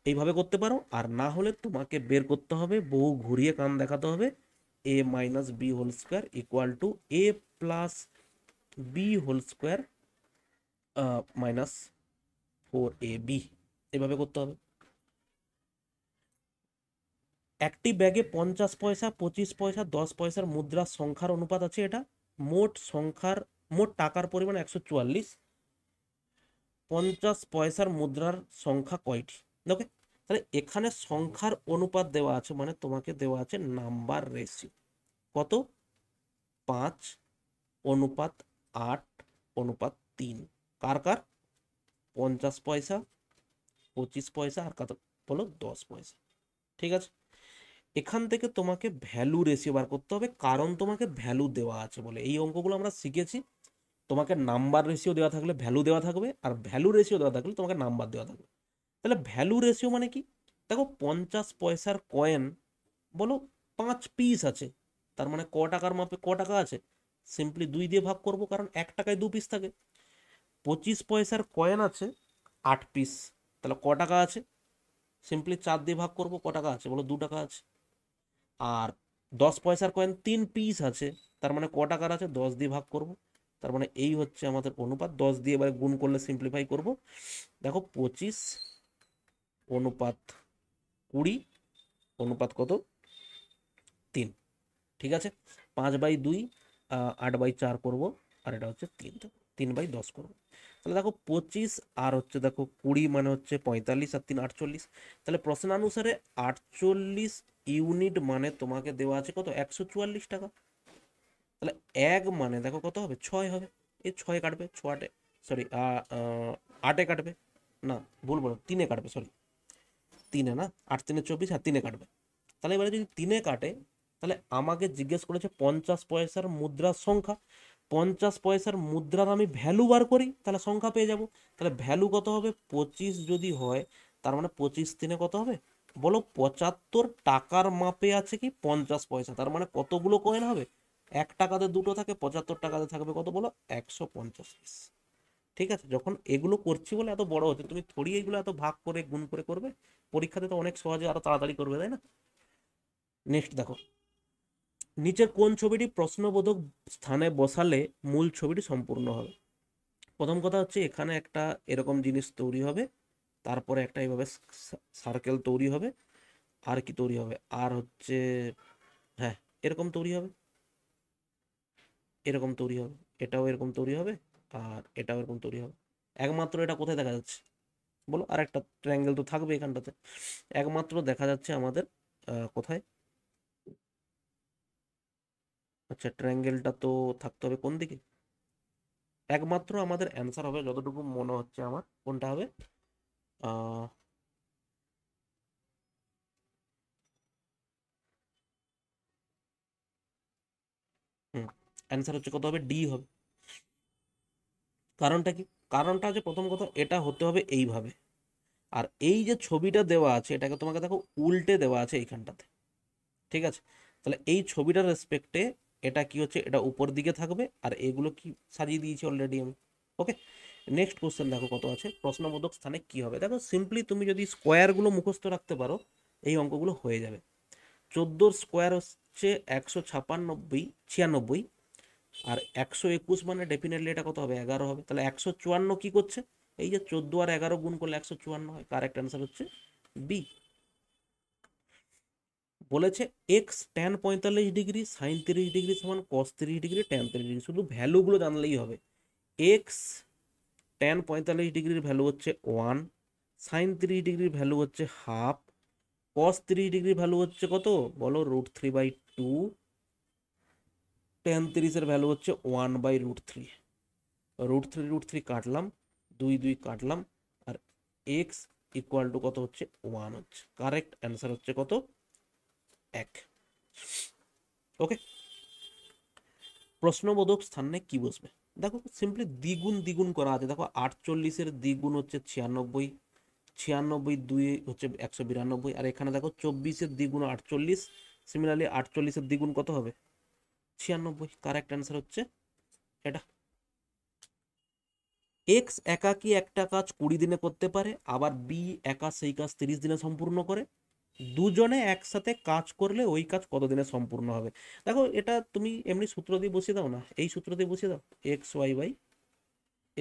এইভাবে করতে পারো আর না হলে তোমাকে বের করতে হবে বহু ঘুরিয়ে কান দেখাতে হবে A minus B whole square equal to A plus B whole square minus four A B এভাবে করতে হবে একটি ব্যাগে পঞ্চাশ পয়সা পঁচিশ পয়সা দশ পয়সার মুদ্রার সংখ্যার অনুপাত আছে এটা মোট সংখ্যার মোট টাকার পরিমাণ একশো চুয়াল্লিশ পঞ্চাশ পয়সার মুদ্রার সংখ্যা কয়টি ওকে তাহলে এখানে সংখ্যার অনুপাত দেওয়া আছে মানে তোমাকে দেওয়া আছে নাম্বার রেশিও কত পাঁচ অনুপাত আট অনুপাত তিন কার কার পঞ্চাশ পয়সা পঁচিশ পয়সা আর কত বলো দশ পয়সা ঠিক আছে এখান থেকে তোমাকে ভ্যালু রেশিও বার করতে হবে কারণ তোমাকে ভ্যালু দেওয়া আছে বলে এই অঙ্কগুলো আমরা শিখেছি তোমাকে নাম্বার রেশিও দেওয়া থাকলে ভ্যালু দেওয়া থাকবে আর ভ্যালু রেশিও দেওয়া থাকলে তোমাকে নাম্বার দেওয়া থাকবে তাহলে ভ্যালু রেশিও মানে কি দেখো পঞ্চাশ পয়সার কয়েন বলো পাঁচ পিস আছে তার মানে ক টাকার মাপে ক টাকা আছে সিম্পলি দুই দিয়ে ভাগ করব কারণ এক টাকায় দু পিস থাকে পঁচিশ পয়সার কয়েন আছে আট পিস তাহলে ক টাকা আছে সিম্পলি চার দিয়ে ভাগ করব ক টাকা আছে বলো দু টাকা আছে আর দশ পয়সার কয়েন তিন পিস আছে তার মানে ক টাকার আছে দশ দিয়ে ভাগ করব তার মানে এই হচ্ছে আমাদের অনুপাত দশ দিয়ে এবারে গুণ করলে সিম্পলিফাই করব দেখো পঁচিশ অনুপাত কুড়ি অনুপাত কত তিন ঠিক আছে পাঁচ বাই দুই আট বাই চার করব আর এটা হচ্ছে তিন তিন বাই দশ করব তাহলে দেখো পঁচিশ আর হচ্ছে দেখো কুড়ি মানে হচ্ছে পঁয়তাল্লিশ আর তিন আটচল্লিশ তাহলে প্রশ্ন অনুসারে আটচল্লিশ ইউনিট মানে তোমাকে দেওয়া আছে কত একশো চুয়াল্লিশ টাকা তাহলে এক মানে দেখো কত হবে ছয় হবে এই ছয় কাটবে ছ আটে সরি আটে কাটবে না ভুল বলো তিনে কাটবে সরি তিনে না আট তিনে চব্বিশ আর তিনে কাটবে তাহলে এবারে যদি তিনে কাটে তাহলে আমাকে জিজ্ঞেস করেছে পঞ্চাশ পয়সার মুদ্রার সংখ্যা পঞ্চাশ পয়সার মুদ্রার আমি ভ্যালু বার করি তাহলে সংখ্যা পেয়ে যাব তাহলে ভ্যালু কত হবে পঁচিশ যদি হয় তার মানে পঁচিশ তিনে কত হবে বলো পঁচাত্তর টাকার মাপে আছে কি পঞ্চাশ পয়সা তার মানে কতগুলো কয়েন হবে এক টাকাতে দুটো থাকে পঁচাত্তর টাকাতে থাকবে কত বলো একশো পঞ্চাশ পিস ঠিক আছে যখন এগুলো করছি বলে এত বড় হচ্ছে তুমি থরি এগুলো এত ভাগ করে গুণ করে করবে পরীক্ষাতে তো অনেক সহজে আরো তাড়াতাড়ি করবে তাই না নেক্সট দেখো নিচের কোন ছবিটি প্রশ্নবোধক স্থানে বসালে মূল ছবিটি সম্পূর্ণ হবে প্রথম কথা হচ্ছে এখানে একটা এরকম জিনিস তৈরি হবে তারপরে একটা এইভাবে সার্কেল তৈরি হবে আর কি তৈরি হবে আর হচ্ছে হ্যাঁ এরকম তৈরি হবে এরকম তৈরি হবে এটাও এরকম তৈরি হবে আর এটাও এরকম তৈরি হবে একমাত্র এটা কোথায় দেখা যাচ্ছে বলো আর একটা ট্রাঙ্গেল তো থাকবে এখানটাতে একমাত্র দেখা যাচ্ছে আমাদের কোথায় আচ্ছা ট্রাঙ্গেলটা তো থাকতে হবে কোন দিকে একমাত্র আমাদের অ্যান্সার হবে যতটুকু মনে হচ্ছে আমার কোনটা হবে হুম অ্যান্সার হচ্ছে কত হবে ডি হবে কারণটা কি কারণটা হচ্ছে প্রথম কথা এটা হতে হবে এইভাবে আর এই যে ছবিটা দেওয়া আছে এটাকে তোমাকে দেখো উল্টে দেওয়া আছে এইখানটাতে ঠিক আছে তাহলে এই ছবিটার রেসপেক্টে এটা কি হচ্ছে এটা উপর দিকে থাকবে আর এগুলো কি সাজিয়ে দিয়েছি অলরেডি আমি ওকে নেক্সট কোশ্চেন দেখো কত আছে প্রশ্নবোধক স্থানে কি হবে দেখো সিম্পলি তুমি যদি স্কোয়ারগুলো মুখস্থ রাখতে পারো এই অঙ্কগুলো হয়ে যাবে চোদ্দোর স্কোয়ার হচ্ছে একশো ছাপান্নব্বই ছিয়ানব্বই আর একশো একুশ মানে ডেফিনেটলি এটা কত হবে এগারো হবে তাহলে একশো চুয়ান্ন কী করছে এই যে চোদ্দো আর এগারো গুণ করলে একশো চুয়ান্ন হয় কারেক্ট অ্যান্সার হচ্ছে বি বলেছে এক্স ট্যান পঁয়তাল্লিশ ডিগ্রি সাইন তিরিশ ডিগ্রি সমান কস তিরিশ ডিগ্রি ট্যান তিরিশ ডিগ্রি শুধু ভ্যালুগুলো জানলেই হবে এক্স টেন পঁয়তাল্লিশ ডিগ্রির ভ্যালু হচ্ছে ওয়ান সাইন ত্রিশ ডিগ্রির ভ্যালু হচ্ছে হাফ কস ত্রিশ ডিগ্রির ভ্যালু হচ্ছে কত বলো root three by two tan তিরিশের ভ্যালু হচ্ছে one by root three root three root three কাটলাম দুই দুই কাটলাম আর এক্স ইকুয়াল টু কত হচ্ছে ওয়ান হচ্ছে কারেক্ট অ্যান্সার হচ্ছে কত এক ওকে প্রশ্নবোধক স্থানে কি বসবে দেখো সিম্পলি দ্বিগুণ দ্বিগুণ করা আছে দেখো আটচল্লিশের দ্বিগুণ হচ্ছে ছিয়ানব্বই ছিয়ানব্বই দুই হচ্ছে একশো বিরানব্বই আর এখানে দেখো চব্বিশের দ্বিগুণ আটচল্লিশ সিমিলারলি আটচল্লিশের দ্বিগুণ কত হবে ছিয়ানব্বই কারেক্ট অ্যান্সার হচ্ছে এটা এক্স কি একটা কাজ কুড়ি দিনে করতে পারে আবার বি একা সেই কাজ তিরিশ দিনে সম্পূর্ণ করে দুজনে একসাথে কাজ করলে ওই কাজ কতদিনে সম্পূর্ণ হবে দেখো এটা তুমি এমনি সূত্র দিয়ে বসিয়ে দাও না এই সূত্র দিয়ে বসিয়ে দাও X Y Y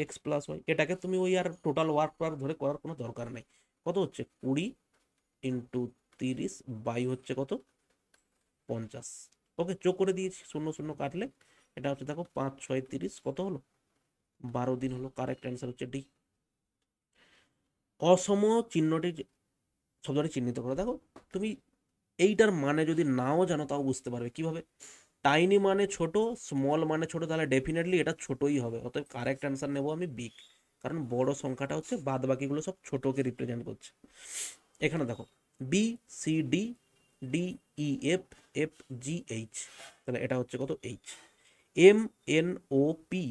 X plus Y এটাকে তুমি ওই আর টোটাল ওয়ার্ক ওয়ার্ক ধরে করার কোনো দরকার নেই কত হচ্ছে কুড়ি ইন্টু তিরিশ বাই হচ্ছে কত পঞ্চাশ ওকে চোখ করে দিয়েছি শূন্য শূন্য কাটলে এটা হচ্ছে দেখো পাঁচ ছয় তিরিশ কত হলো বারো দিন হলো কারেক্ট অ্যান্সার হচ্ছে ডি অসম চিহ্নটি শব্দটি চিহ্নিত করে দেখো তুমি এইটার মানে যদি নাও জানো তাও বুঝতে পারবে কিভাবে টাইনি মানে ছোট স্মল মানে ছোট তাহলে ডেফিনেটলি এটা ছোটই হবে অতএব কারেক্ট অ্যান্সার নেব আমি বিগ কারণ বড় সংখ্যাটা হচ্ছে বাদ বাকিগুলো সব ছোটকে রিপ্রেজেন্ট করছে এখানে দেখো B C D D E F F G H তাহলে এটা হচ্ছে কত H M N O P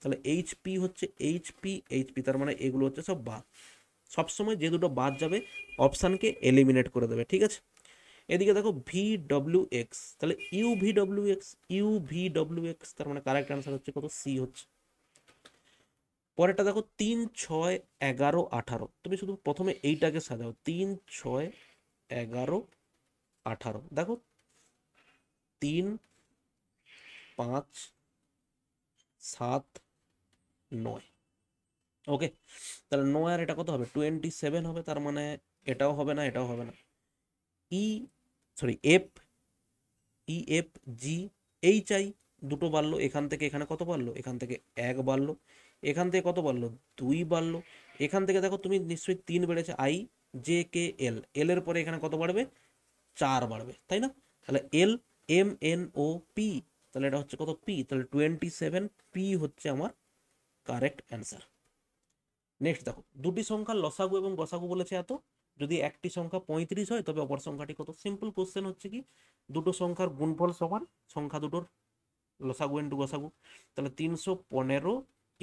তাহলে এইচ পি হচ্ছে এইচ পি এইচ পি তার মানে এগুলো হচ্ছে সব বাদ সবসময় যে দুটো বাদ যাবে অপশানকে এলিমিনেট করে দেবে ঠিক আছে এদিকে দেখো ভি ডব্লিউ এক্স তাহলে U V W X U V W X তার মানে কারেক্ট অ্যান্সার হচ্ছে কত সি হচ্ছে পরেরটা দেখো তিন ছয় এগারো আঠারো তুমি শুধু প্রথমে এইটাকে সাজাও তিন ছয় এগারো আঠারো দেখো তিন পাঁচ সাত নয় ওকে তাহলে নয় আর এটা কত হবে টোয়েন্টি সেভেন হবে তার মানে এটাও হবে না এটাও হবে না E sorry F E F G H I দুটো বাড়লো এখান থেকে এখানে কত বাড়লো এখান থেকে এক বাড়লো এখান থেকে কত বাড়লো দুই বাড়লো এখান থেকে দেখো তুমি নিশ্চয়ই তিন বেড়েছে আই জে কে এল এল এর পরে এখানে কত বাড়বে চার বাড়বে তাই না তাহলে L M N O P তাহলে এটা হচ্ছে কত পি তাহলে টোয়েন্টি সেভেন পি হচ্ছে আমার কারেক্ট অ্যান্সার নেক্সট দেখো দুটি সংখ্যা লসাগু এবং গসাগু বলেছে এত যদি একটি সংখ্যা পঁয়ত্রিশ হয় তবে অপর সংখ্যাটি কত সিম্পল কোশ্চেন হচ্ছে কি দুটো সংখ্যার গুণফল সমান সংখ্যা দুটোর লসাগু ইন্টু গসাগু তাহলে তিনশো পনেরো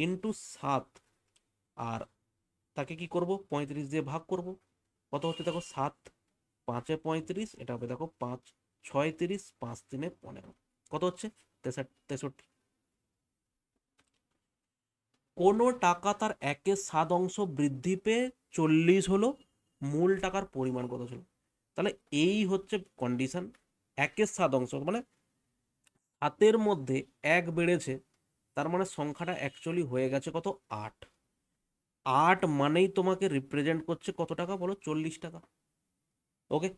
ইন্টু সাত আর তাকে কি করব পঁয়ত্রিশ দিয়ে ভাগ করব কত হচ্ছে দেখো সাত পাঁচে পঁয়ত্রিশ এটা হবে দেখো পাঁচ ছয় তিরিশ পাঁচ তিনে পনেরো কত হচ্ছে তেষট্টি কোনো টাকা তার একের সাত অংশ বৃদ্ধি পেয়ে চল্লিশ হলো মূল টাকার পরিমাণ কত ছিল তাহলে এই হচ্ছে কন্ডিশন একের সাত অংশ মানে হাতের মধ্যে এক বেড়েছে তার মানে সংখ্যাটা অ্যাকচুয়ালি হয়ে গেছে কত আট আট মানেই তোমাকে রিপ্রেজেন্ট করছে কত টাকা বলো চল্লিশ টাকা ওকে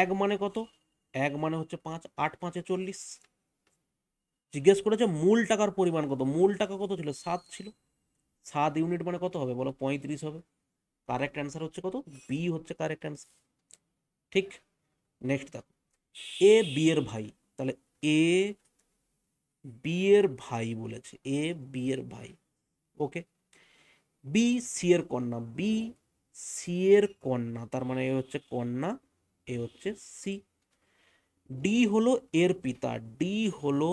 এক মানে কত এক মানে হচ্ছে পাঁচ আট পাঁচে চল্লিশ জিজ্ঞেস করেছে মূল টাকার পরিমাণ কত মূল টাকা কত ছিল সাত ছিল সাত ইউনিট মানে কত হবে বলো পঁয়ত্রিশ হবে কারেক্ট অ্যান্সার হচ্ছে কত বি হচ্ছে কারেক্ট অ্যান্সার ঠিক নেক্সট দেখো এ বি এর ভাই তাহলে এ বি এর ভাই বলেছে এ বি এর ভাই ওকে বি সি এর কন্যা বি সি এর কন্যা তার মানে এ হচ্ছে কন্যা এ হচ্ছে সি ডি হলো এর পিতা ডি হলো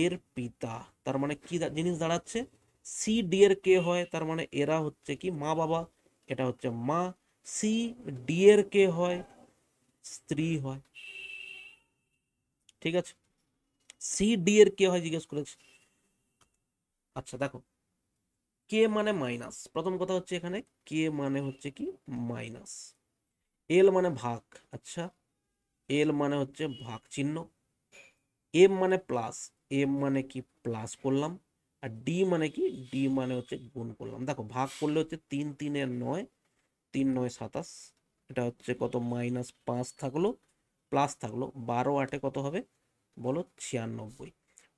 এর পিতা তার মানে কি জিনিস দাঁড়াচ্ছে সি ডি এর কে হয় তার মানে এরা হচ্ছে কি মা বাবা এটা হচ্ছে মা সি ডি এর কে হয় স্ত্রী হয় ঠিক আছে সি ডি এর কে হয় জিজ্ঞেস করেছে আচ্ছা দেখো কে মানে মাইনাস প্রথম কথা হচ্ছে এখানে কে মানে হচ্ছে কি মাইনাস এল মানে ভাগ আচ্ছা এল মানে হচ্ছে ভাগ চিহ্ন এম মানে প্লাস এম মানে কি প্লাস করলাম আর ডি মানে কি ডি মানে হচ্ছে গুণ করলাম দেখো ভাগ করলে হচ্ছে তিন তিনের নয় তিন নয় সাতাশ এটা হচ্ছে কত মাইনাস পাঁচ থাকলো প্লাস থাকলো বারো আটে কত হবে বলো ছিয়ানব্বই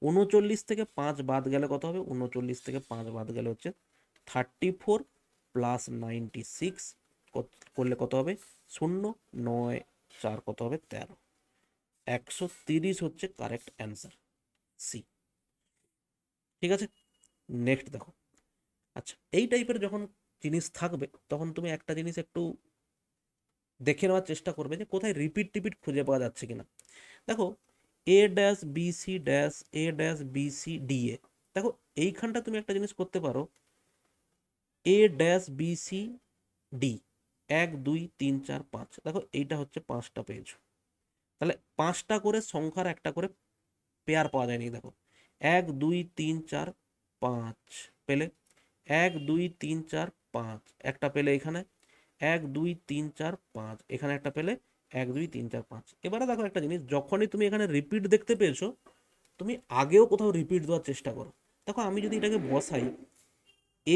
উনচল্লিশ থেকে পাঁচ বাদ গেলে কত হবে উনচল্লিশ থেকে পাঁচ বাদ গেলে হচ্ছে thirty four plus ninety six করলে কত হবে শূন্য নয় চার কত হবে তেরো একশো তিরিশ হচ্ছে কারেক্ট অ্যান্সার সি ঠিক আছে নেক্সট দেখো আচ্ছা এই টাইপের যখন জিনিস থাকবে তখন তুমি একটা জিনিস একটু দেখে নেওয়ার চেষ্টা করবে যে কোথায় রিপিট টিপিট খুঁজে পাওয়া যাচ্ছে কিনা দেখো A dash B C dash A dash B C D A দেখো এইখানটা তুমি একটা জিনিস করতে পারো A dash B C D এক দুই তিন চার পাঁচ দেখো এইটা হচ্ছে পাঁচটা পেজ তাহলে পাঁচটা করে সংখ্যার একটা করে পেয়ার পাওয়া যায়নি দেখো এক দুই তিন চার পাঁচ পেলে এক দুই তিন চার পাঁচ একটা পেলে এখানে এক দুই তিন চার পাঁচ এখানে একটা পেলে এক দুই তিন চার পাঁচ এবারে দেখো একটা জিনিস যখনই তুমি এখানে রিপিট দেখতে পেয়েছো তুমি আগেও কোথাও রিপিট দেওয়ার চেষ্টা করো দেখো আমি যদি এটাকে বসাই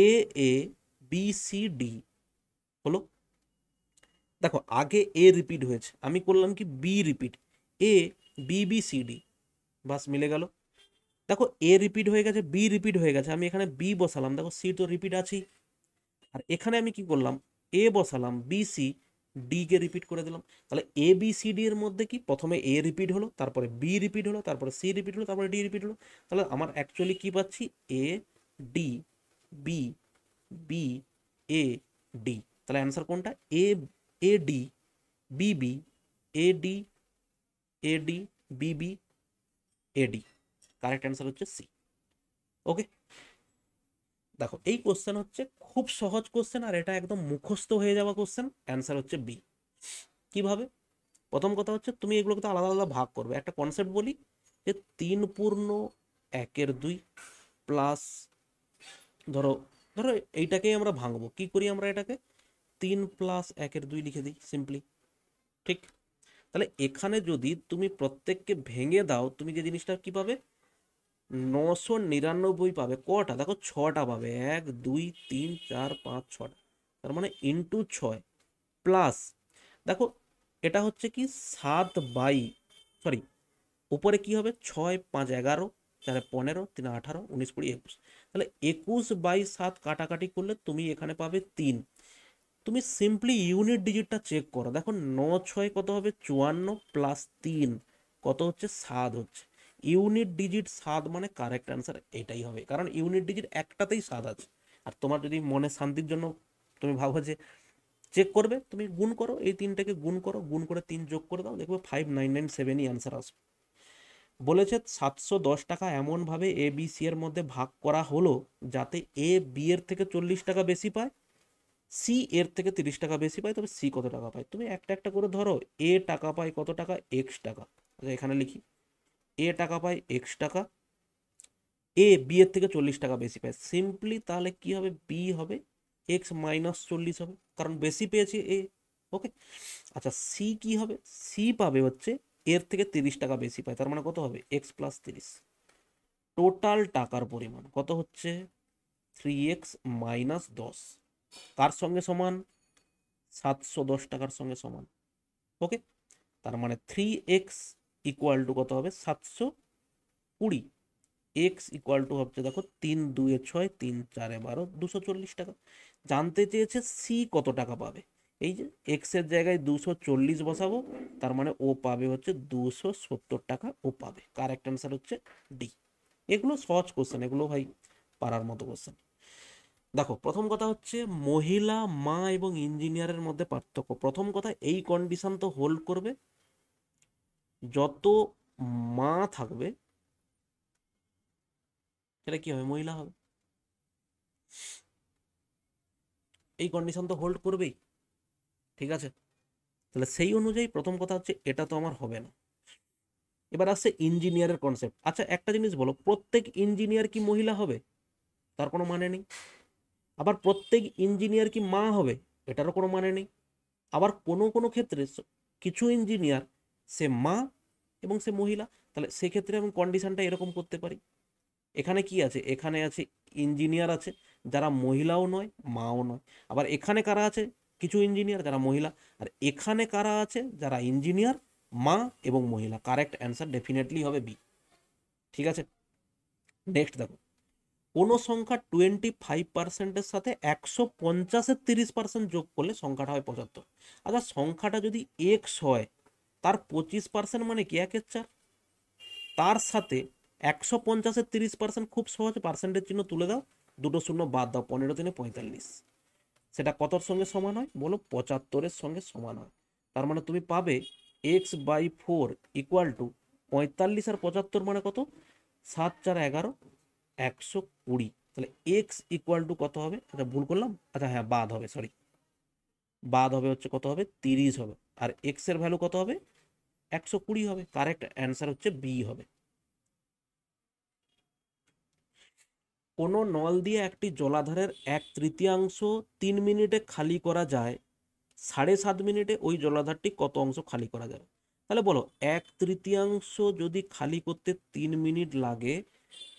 A A B C D হলো দেখো আগে এ রিপিট হয়েছে আমি করলাম কি B repeat A B B C D বাস মিলে গেল দেখো এ রিপিট হয়ে গেছে বি রিপিট হয়ে গেছে আমি এখানে বি বসালাম দেখো সি তো রিপিট আছেই আর এখানে আমি কি করলাম এ বসালাম বি সি ডিকে রিপিট করে দিলাম তাহলে এ বি সি ডি এর মধ্যে কি প্রথমে এ রিপিট হলো তারপরে বি রিপিট হলো তারপরে সি রিপিট হলো তারপরে ডি রিপিট হলো তাহলে আমার অ্যাকচুয়ালি কি পাচ্ছি A D B B A D তাহলে অ্যান্সার কোনটা A A D B B A D A D B B A D correct answer হচ্ছে সি ওকে দেখো এই কোশ্চেন হচ্ছে খুব সহজ কোশ্চেন আর এটা একদম মুখস্থ হয়ে যাওয়া কোশ্চেন অ্যান্সার হচ্ছে বি কিভাবে প্রথম কথা হচ্ছে তুমি এগুলোকে তো আলাদা আলাদা ভাগ করবে একটা কনসেপ্ট বলি যে তিন পূর্ণ একের দুই প্লাস ধরো ধরো এইটাকেই আমরা ভাঙবো কি করি আমরা এটাকে তিন প্লাস একের দুই লিখে দিই সিম্পলি ঠিক তাহলে এখানে যদি তুমি প্রত্যেককে ভেঙে দাও তুমি যে জিনিসটা কি পাবে নশো নিরানব্বই পাবে কটা দেখো ছটা পাবে এক দুই তিন চার পাঁচ ছটা তার মানে ইন্টু ছয় প্লাস দেখো এটা হচ্ছে কি সাত বাই সরি উপরে কি হবে ছয় পাঁচ এগারো তাহলে পনেরো তিন আঠারো উনিশ কুড়ি একুশ তাহলে একুশ বাই সাত কাটাকাটি করলে তুমি এখানে পাবে তিন তুমি সিম্পলি ইউনিট ডিজিটটা চেক করো দেখো ন ছয় কত হবে চুয়ান্ন প্লাস তিন কত হচ্ছে সাত হচ্ছে ইউনিট ডিজিট স্বাদ মানে কারেক্ট অ্যান্সার এটাই হবে কারণ ইউনিট ডিজিট একটাতেই স্বাদ আছে আর তোমার যদি মনে শান্তির জন্য তুমি ভাবো যে চেক করবে তুমি গুণ করো এই তিনটাকে গুণ করো গুণ করে তিন যোগ করে দাও দেখবে ফাইভ নাইন নাইন সেভেনই অ্যান্সার আসবে বলেছে সাতশো দশ টাকা এমনভাবে এ বি সি এর মধ্যে ভাগ করা হলো যাতে এ বি এর থেকে চল্লিশ টাকা বেশি পায় সি এর থেকে তিরিশ টাকা বেশি পায় তবে সি কত টাকা পায় তুমি একটা একটা করে ধরো এ টাকা পায় কত টাকা এক্স টাকা এখানে লিখি এ টাকা পায় এক্স টাকা এ বি এর থেকে চল্লিশ টাকা বেশি পায় সিম্পলি তাহলে কি হবে বি হবে এক্স মাইনাস চল্লিশ হবে কারণ বেশি পেয়েছে এ ওকে আচ্ছা সি কি হবে সি পাবে হচ্ছে এর থেকে তিরিশ টাকা বেশি পায় তার মানে কত হবে এক্স প্লাস তিরিশ টোটাল টাকার পরিমাণ কত হচ্ছে থ্রি এক্স মাইনাস দশ কার সঙ্গে সমান সাতশো দশ টাকার সঙ্গে সমান ওকে তার মানে থ্রি এক্স ইকুয়াল টু কত হবে সাতশো কুড়ি এক্স ইকুয়াল টু হচ্ছে দেখো তিন দুয়ে ছয় তিন চারে বারো দুশো চল্লিশ টাকা জানতে চেয়েছে সি কত টাকা পাবে এই যে এক্সের জায়গায় দুশো চল্লিশ বসাবো তার মানে ও পাবে হচ্ছে দুশো সত্তর টাকা ও পাবে কারেক্ট অ্যান্সার হচ্ছে ডি এগুলো সহজ কোশ্চেন এগুলো ভাই পারার মতো কোশ্চেন দেখো প্রথম কথা হচ্ছে মহিলা মা এবং ইঞ্জিনিয়ারের মধ্যে পার্থক্য প্রথম কথা এই কন্ডিশন তো হোল্ড করবে যত মা থাকবে সেটা কি হবে মহিলা হবে এই কন্ডিশন তো হোল্ড করবেই ঠিক আছে তাহলে সেই অনুযায়ী প্রথম কথা হচ্ছে এটা তো আমার হবে না এবার আসছে ইঞ্জিনিয়ারের কনসেপ্ট আচ্ছা একটা জিনিস বলো প্রত্যেক ইঞ্জিনিয়ার কি মহিলা হবে তার কোনো মানে নেই আবার প্রত্যেক ইঞ্জিনিয়ার কি মা হবে এটারও কোনো মানে নেই আবার কোনো কোনো ক্ষেত্রে কিছু ইঞ্জিনিয়ার সে মা এবং সে মহিলা তাহলে সেক্ষেত্রে আমি কন্ডিশনটা এরকম করতে পারি এখানে কি আছে এখানে আছে ইঞ্জিনিয়ার আছে যারা মহিলাও নয় মাও নয় আবার এখানে কারা আছে কিছু ইঞ্জিনিয়ার যারা মহিলা আর এখানে কারা আছে যারা ইঞ্জিনিয়ার মা এবং মহিলা কারেক্ট অ্যান্সার ডেফিনেটলি হবে বি ঠিক আছে নেক্সট দেখো কোনো সংখ্যা টোয়েন্টি ফাইভ পার্সেন্টের সাথে একশো পঞ্চাশের তিরিশ পার্সেন্ট যোগ করলে সংখ্যাটা হয় পঁচাত্তর আচ্ছা সংখ্যাটা যদি এক্স হয় তার পঁচিশ পার্সেন্ট মানে কি একের চার তার সাথে একশো পঞ্চাশের তিরিশ পার্সেন্ট খুব সহজ পার্সেন্টের চিহ্ন তুলে দাও দুটো শূন্য বাদ দাও পনেরো দিনে পঁয়তাল্লিশ সেটা কতর সঙ্গে সমান হয় বলো পঁচাত্তরের সঙ্গে সমান হয় তার মানে তুমি পাবে X by four equal to পঁয়তাল্লিশ আর পঁচাত্তর মানে কত সাত চার এগারো একশো কুড়ি তাহলে এক্স ইকুয়াল টু কত হবে আচ্ছা ভুল করলাম আচ্ছা হ্যাঁ বাদ হবে সরি বাদ হবে হচ্ছে কত হবে তিরিশ হবে আর এক্সের ভ্যালু কত হবে একশো কুড়ি হবে কারেক্ট অ্যান্সার হচ্ছে বি হবে কোনো নল দিয়ে একটি জলাধারের এক তৃতীয়াংশ তিন মিনিটে খালি করা যায় সাড়ে সাত মিনিটে ওই জলাধারটি কত অংশ খালি করা যাবে তাহলে বলো এক তৃতীয়াংশ যদি খালি করতে তিন মিনিট লাগে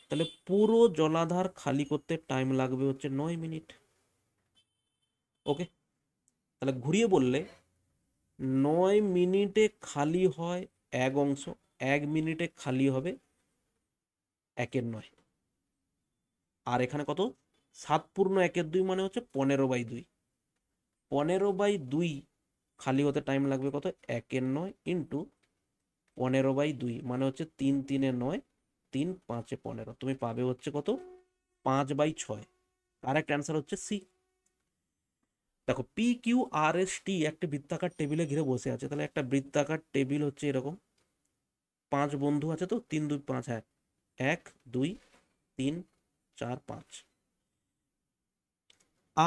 তাহলে পুরো জলাধার খালি করতে টাইম লাগবে হচ্ছে নয় মিনিট ওকে তাহলে ঘুরিয়ে বললে নয় মিনিটে খালি হয় এক অংশ এক মিনিটে খালি হবে একের নয় আর এখানে কত সাত পূর্ণ একের দুই মানে হচ্ছে পনেরো বাই দুই পনেরো বাই দুই খালি হতে টাইম লাগবে কত একের নয় ইন্টু পনেরো বাই দুই মানে হচ্ছে তিন তিনে নয় তিন পাঁচে পনেরো তুমি পাবে হচ্ছে কত পাঁচ বাই ছয় কারেক্ট অ্যান্সার হচ্ছে সি দেখো P Q R S T একটা বৃত্তাকার টেবিলে ঘিরে বসে আছে তাহলে একটা বৃত্তাকার টেবিল হচ্ছে এরকম পাঁচ বন্ধু আছে তো তিন দুই পাঁচ হ্যাঁ এক দুই তিন চার পাঁচ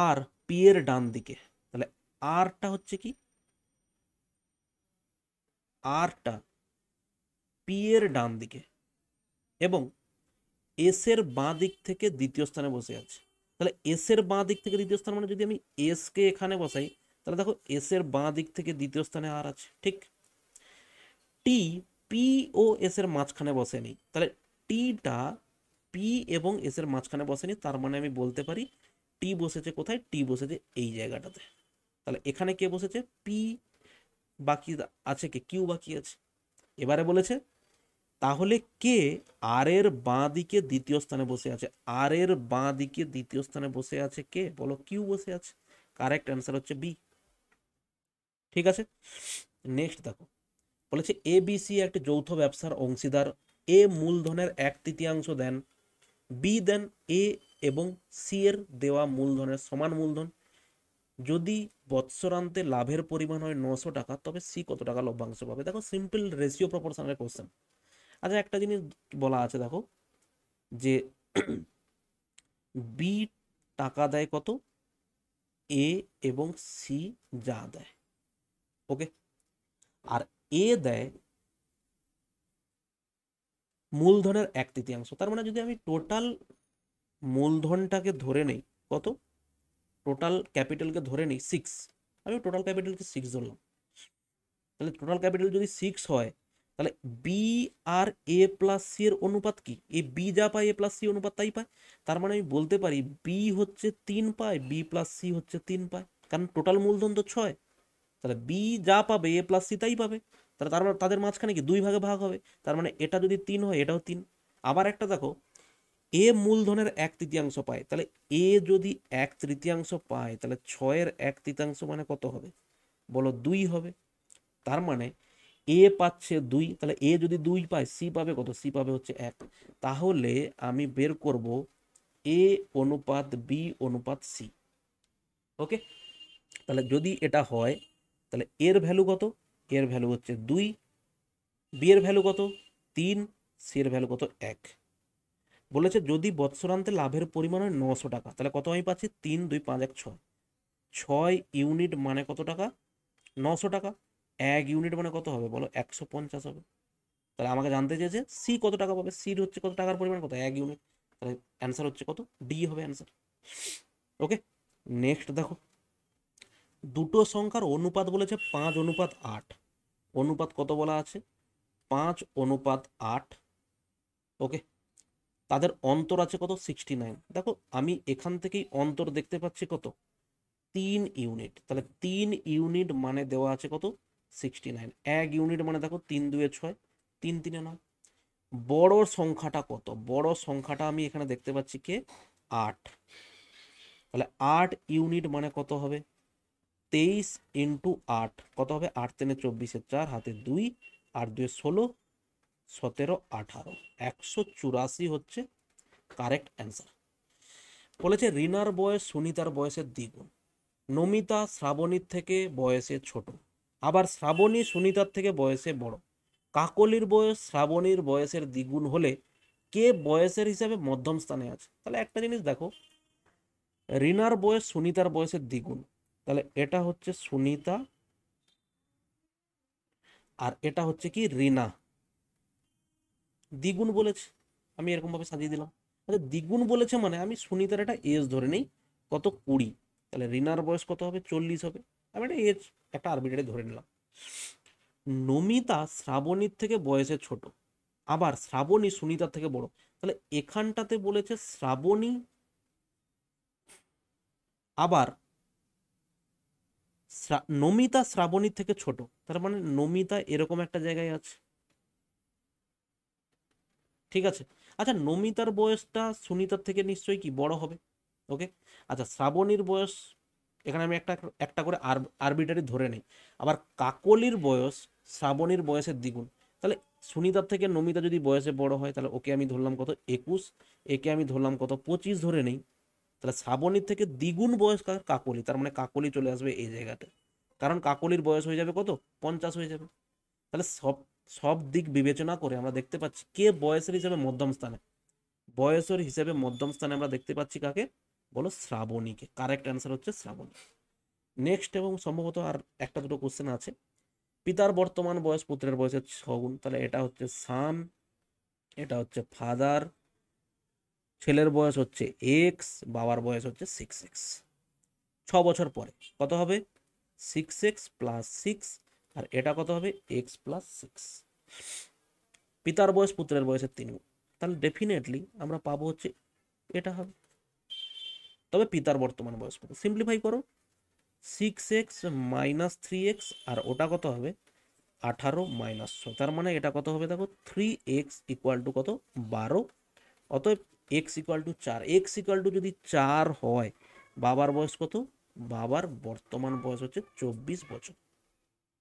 আর পি এর ডান দিকে তাহলে আরটা হচ্ছে কি আরটা পি এর ডান দিকে এবং এস এর বাঁ দিক থেকে দ্বিতীয় স্থানে বসে আছে তাহলে এস এর বাঁ দিক থেকে দ্বিতীয় স্থান মানে যদি আমি এসকে এখানে বসাই তাহলে দেখো এস এর বাঁ দিক থেকে দ্বিতীয় স্থানে আর আছে ঠিক টি পি ও এস এর মাঝখানে বসেনি তাহলে টিটা পি এবং এস এর মাঝখানে বসেনি তার মানে আমি বলতে পারি টি বসেছে কোথায় টি বসেছে এই জায়গাটাতে তাহলে এখানে কে বসেছে পি বাকি আছে কে কিউ বাকি আছে এবারে বলেছে তাহলে কে আর এর বাঁ দিকে দ্বিতীয় স্থানে বসে আছে আর এর বাঁ দিকে দ্বিতীয় স্থানে বসে আছে কে বলো কিউ বসে আছে কারেক্ট অ্যান্সার হচ্ছে বি ঠিক আছে নেক্সট দেখো বলেছে এ বিসি একটি যৌথ ব্যবসার অংশীদার এ মূলধনের এক তৃতীয়াংশ দেন বি দেন এ এবং সি এর দেওয়া মূলধনের সমান মূলধন যদি বৎসরান্তে লাভের পরিমাণ হয় নশো টাকা তবে সি কত টাকা লভ্যাংশ পাবে দেখো সিম্পল রেশিও প্রপোর্শনের কোশ্চেন আচ্ছা একটা জিনিস বলা আছে দেখো যে বি টাকা দেয় কত এ এবং সি যা দেয় ওকে আর এ দেয় মূলধনের এক তৃতীয়াংশ তার মানে যদি আমি টোটাল মূলধনটাকে ধরে নেই কত টোটাল ক্যাপিটালকে ধরে নিই সিক্স আমি টোটাল ক্যাপিটালকে সিক্স ধরলাম তাহলে টোটাল ক্যাপিটাল যদি সিক্স হয় তাহলে বি আর এ প্লাস সি এর অনুপাত কি এ বি যা পায় এ প্লাস সি অনুপাত তাই পায় তার মানে আমি বলতে পারি বি হচ্ছে তিন পায় বি প্লাস সি হচ্ছে তিন পায় কারণ টোটাল মূলধন তো ছয় তাহলে বি যা পাবে এ প্লাস সি তাই পাবে তাহলে তার মানে তাদের মাঝখানে কি দুই ভাগে ভাগ হবে তার মানে এটা যদি তিন হয় এটাও তিন আবার একটা দেখো এ মূলধনের এক তৃতীয়াংশ পায় তাহলে এ যদি এক তৃতীয়াংশ পায় তাহলে ছয়ের এক তৃতীয়াংশ মানে কত হবে বলো দুই হবে তার মানে এ পাচ্ছে দুই তাহলে এ যদি দুই পায় সি পাবে কত সি পাবে হচ্ছে এক তাহলে আমি বের করব এ অনুপাত বি অনুপাত সি ওকে তাহলে যদি এটা হয় তাহলে এর ভ্যালু কত এর ভ্যালু হচ্ছে দুই বি এর ভ্যালু কত তিন সি এর ভ্যালু কত এক বলেছে যদি বৎসরান্তে লাভের পরিমাণ হয় নশো টাকা তাহলে কত আমি পাচ্ছি তিন দুই পাঁচ এক ছয় ছয় ইউনিট মানে কত টাকা নশো টাকা এক ইউনিট মানে কত হবে বলো একশো পঞ্চাশ হবে তাহলে আমাকে জানতে চেয়েছে সি কত টাকা পাবে সির হচ্ছে কত টাকার পরিমাণ কত এক ইউনিট তাহলে অ্যান্সার হচ্ছে কত ডি হবে অ্যান্সার ওকে নেক্সট দেখো দুটো সংখ্যার অনুপাত বলেছে পাঁচ অনুপাত আট অনুপাত কত বলা আছে পাঁচ অনুপাত আট ওকে তাদের অন্তর আছে কত সিক্সটি নাইন দেখো আমি এখান থেকেই অন্তর দেখতে পাচ্ছি কত তিন ইউনিট তাহলে তিন ইউনিট মানে দেওয়া আছে কত সিক্সটি নাইন এক ইউনিট মানে দেখো তিন দুয়ে ছয় তিন তিনে নয় বড় সংখ্যাটা কত বড় সংখ্যাটা আমি এখানে দেখতে পাচ্ছি কে আট তাহলে আট ইউনিট মানে কত হবে তেইশ ইন্টু আট কত হবে আট তেনে চব্বিশে চার হাতে দুই আর দুয়ে ষোলো সতেরো আঠারো একশো চুরাশি হচ্ছে কারেক্ট অ্যান্সার বলেছে রিনার বয়স সুনিতার বয়সের দ্বিগুণ নমিতা শ্রাবণীর থেকে বয়সে ছোট আবার শ্রাবণী সুনিতার থেকে বয়সে বড় কাকলির বয়স শ্রাবণীর বয়সের দ্বিগুণ হলে কে বয়সের হিসাবে মধ্যম স্থানে আছে তাহলে একটা জিনিস দেখো রিনার বয়স সুনিতার বয়সের দ্বিগুণ তাহলে এটা হচ্ছে সুনিতা আর এটা হচ্ছে কি রিনা দ্বিগুণ বলেছে আমি এরকমভাবে সাজিয়ে দিলাম আচ্ছা দ্বিগুণ বলেছে মানে আমি সুনিতার এটা এজ ধরে নেই কত কুড়ি তাহলে রিনার বয়স কত হবে চল্লিশ হবে আমি একটা এজ ইয়ে, একটা আরবিটারি ধরে নিলাম নমিতা শ্রাবণীর থেকে বয়সে ছোট আবার শ্রাবণী সুনিতার থেকে বড় তাহলে এখানটাতে বলেছে শ্রাবণী আবার নমিতা শ্রাবণীর থেকে ছোট তার মানে নমিতা এরকম একটা জায়গায় আছে ঠিক আছে আচ্ছা নমিতার বয়সটা সুনিতার থেকে নিশ্চয়ই কি বড় হবে ওকে আচ্ছা শ্রাবণীর বয়স এখানে আমি একটা একটা করে আরবিটারি ধরে নিই আবার কাকলির বয়স শ্রাবণীর বয়সের দ্বিগুণ তাহলে সুনিতার থেকে নমিতা যদি বয়সে বড় হয় তাহলে ওকে আমি ধরলাম কত একুশ একে আমি ধরলাম কত পঁচিশ ধরে নেই তাহলে শ্রাবণীর থেকে দ্বিগুণ বয়স কাকলি তার মানে কাকলি চলে আসবে এই জায়গাতে কারণ কাকলির বয়স হয়ে যাবে কত পঞ্চাশ হয়ে যাবে তাহলে সব সব দিক বিবেচনা করে আমরা দেখতে পাচ্ছি কে বয়সের হিসেবে মধ্যম স্থানে বয়সের হিসেবে মধ্যম স্থানে আমরা দেখতে পাচ্ছি কাকে বলো শ্রাবণীকে কারেক্ট অ্যান্সার হচ্ছে শ্রাবণী নেক্সট এবং সম্ভবত আর একটা দুটো কোশ্চেন আছে পিতার বর্তমান বয়স পুত্রের বয়সের ছগুণ তাহলে এটা হচ্ছে সাম এটা হচ্ছে ফাদার ছেলের বয়স হচ্ছে এক্স বাবার বয়স হচ্ছে সিক্স এক্স ছ বছর পরে কত হবে সিক্স এক্স প্লাস সিক্স আর এটা কত হবে এক্স প্লাস সিক্স পিতার বয়স পুত্রের বয়সের তিন তাহলে ডেফিনেটলি আমরা পাবো হচ্ছে এটা হবে তবে পিতার বর্তমান বয়স কত সিম্পলিফাই করো six X minus three X আর ওটা কত হবে আঠারো মাইনাস ছয় তার মানে এটা কত হবে দেখো থ্রি এক্স ইকুয়াল টু কত বারো অতএব এক্স ইকুয়াল টু চার এক্স ইকুয়াল টু যদি চার হয় বাবার বয়স কত বাবার বর্তমান বয়স হচ্ছে চব্বিশ বছর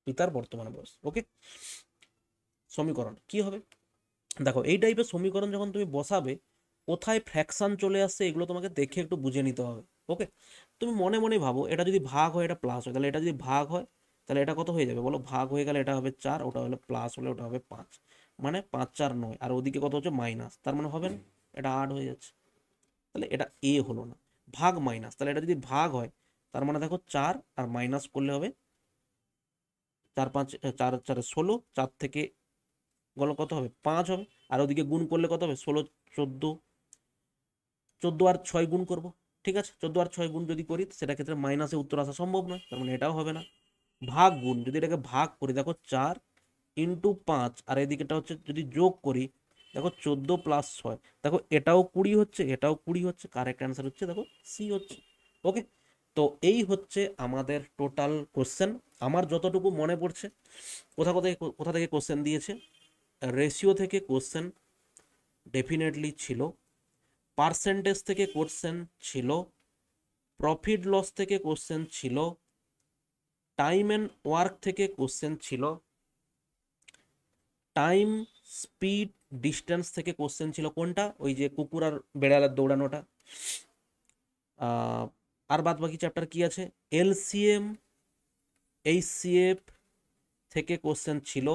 পিতার বর্তমান বয়স ওকে সমীকরণ কি হবে দেখো এই টাইপের সমীকরণ যখন তুমি বসাবে কোথায় ফ্র্যাকশান চলে আসছে এগুলো তোমাকে দেখে একটু বুঝে নিতে হবে ওকে তুমি মনে মনে ভাবো এটা যদি ভাগ হয় এটা প্লাস হয় তাহলে এটা যদি ভাগ হয় তাহলে এটা কত হয়ে যাবে বলো ভাগ হয়ে গেলে এটা হবে চার ওটা হলে প্লাস হলে ওটা হবে পাঁচ মানে পাঁচ চার নয় আর ওদিকে কত হচ্ছে মাইনাস তার মানে হবে না এটা আট হয়ে যাচ্ছে তাহলে এটা এ হলো না ভাগ মাইনাস তাহলে এটা যদি ভাগ হয় তার মানে দেখো চার আর মাইনাস করলে হবে চার পাঁচ চার চার ষোলো চার থেকে গেল কত হবে পাঁচ হবে আর ওদিকে গুণ করলে কত হবে ষোলো চোদ্দো চোদ্দো আর ছয় গুণ করব ঠিক আছে চোদ্দো আর ছয় গুণ যদি করি সেটা ক্ষেত্রে মাইনাসে উত্তর আসা সম্ভব নয় তার মানে এটাও হবে না ভাগ গুণ যদি এটাকে ভাগ করি দেখো চার ইন্টু পাঁচ আর এদিকেটা হচ্ছে যদি যোগ করি দেখো চোদ্দো প্লাস ছয় দেখো এটাও কুড়ি হচ্ছে এটাও কুড়ি হচ্ছে কারেক্ট অ্যান্সার হচ্ছে দেখো সি হচ্ছে ওকে তো এই হচ্ছে আমাদের টোটাল কোশ্চেন আমার যতটুকু মনে পড়ছে কোথা কোথায় কোথা থেকে কোশ্চেন দিয়েছে রেশিও থেকে কোশ্চেন ডেফিনেটলি ছিল পার্সেন্টেজ থেকে কোশ্চেন ছিল প্রফিট লস থেকে কোশ্চেন ছিল টাইম অ্যান্ড ওয়ার্ক থেকে কোশ্চেন ছিল টাইম স্পিড ডিস্টেন্স থেকে কোশ্চেন ছিল কোনটা ওই যে কুকুর আর বেড়ালের দৌড়ানোটা আর বাদ বাকি চ্যাপ্টার কি আছে এলসিএম এইচসিএফ থেকে কোশ্চেন ছিল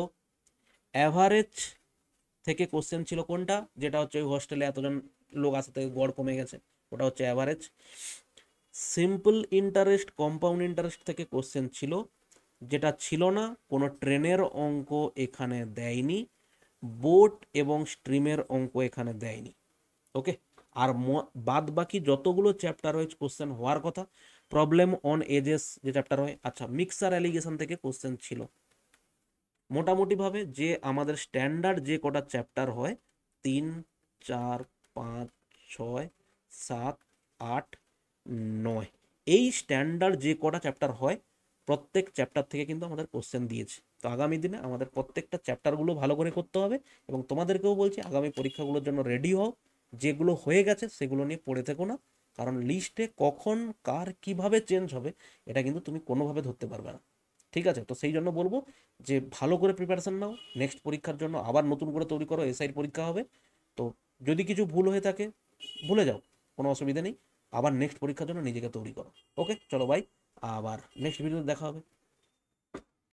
অ্যাভারেজ থেকে কোশ্চেন ছিল কোনটা যেটা হচ্ছে ওই হোস্টেলে এতজন লোক আসা থেকে গড় কমে গেছে ওটা হচ্ছে average simple interest compound interest থেকে কোশ্চেন ছিল যেটা ছিল না কোনো ট্রেনের অঙ্ক এখানে দেয়নি বোট এবং স্ট্রিমের অঙ্ক এখানে দেয়নি ওকে আর বাদ বাকি যতগুলো চ্যাপ্টার ওয়াইজ কোশ্চেন হওয়ার কথা প্রবলেম অন এজেস যে চ্যাপ্টার হয় আচ্ছা মিক্সার অ্যালিগেশন থেকে কোশ্চেন ছিল মোটামুটিভাবে যে আমাদের স্ট্যান্ডার্ড যে কটা চ্যাপ্টার হয় তিন চার পাঁচ ছয় সাত আট নয় এই স্ট্যান্ডার্ড যে কটা চ্যাপ্টার হয় প্রত্যেক চ্যাপ্টার থেকে কিন্তু আমাদের কোশ্চেন দিয়েছে তো আগামী দিনে আমাদের প্রত্যেকটা চ্যাপ্টারগুলো ভালো করে করতে হবে এবং তোমাদেরকেও বলছি আগামী পরীক্ষাগুলোর জন্য রেডি হও যেগুলো হয়ে গেছে সেগুলো নিয়ে পড়ে থেকো না কারণ লিস্টে কখন কার কিভাবে চেঞ্জ হবে এটা কিন্তু তুমি কোনোভাবে ধরতে পারবে না ঠিক আছে তো সেই জন্য বলবো যে ভালো করে প্রিপারেশান নাও নেক্সট পরীক্ষার জন্য আবার নতুন করে তৈরি করো এসআই পরীক্ষা হবে তো যদি কিছু ভুল হয়ে থাকে ভুলে যাও কোনো অসুবিধা নেই আবার নেক্সট পরীক্ষার জন্য নিজেকে তৈরি করো ওকে চলো ভাই আবার নেক্সট ভিডিওতে দেখা হবে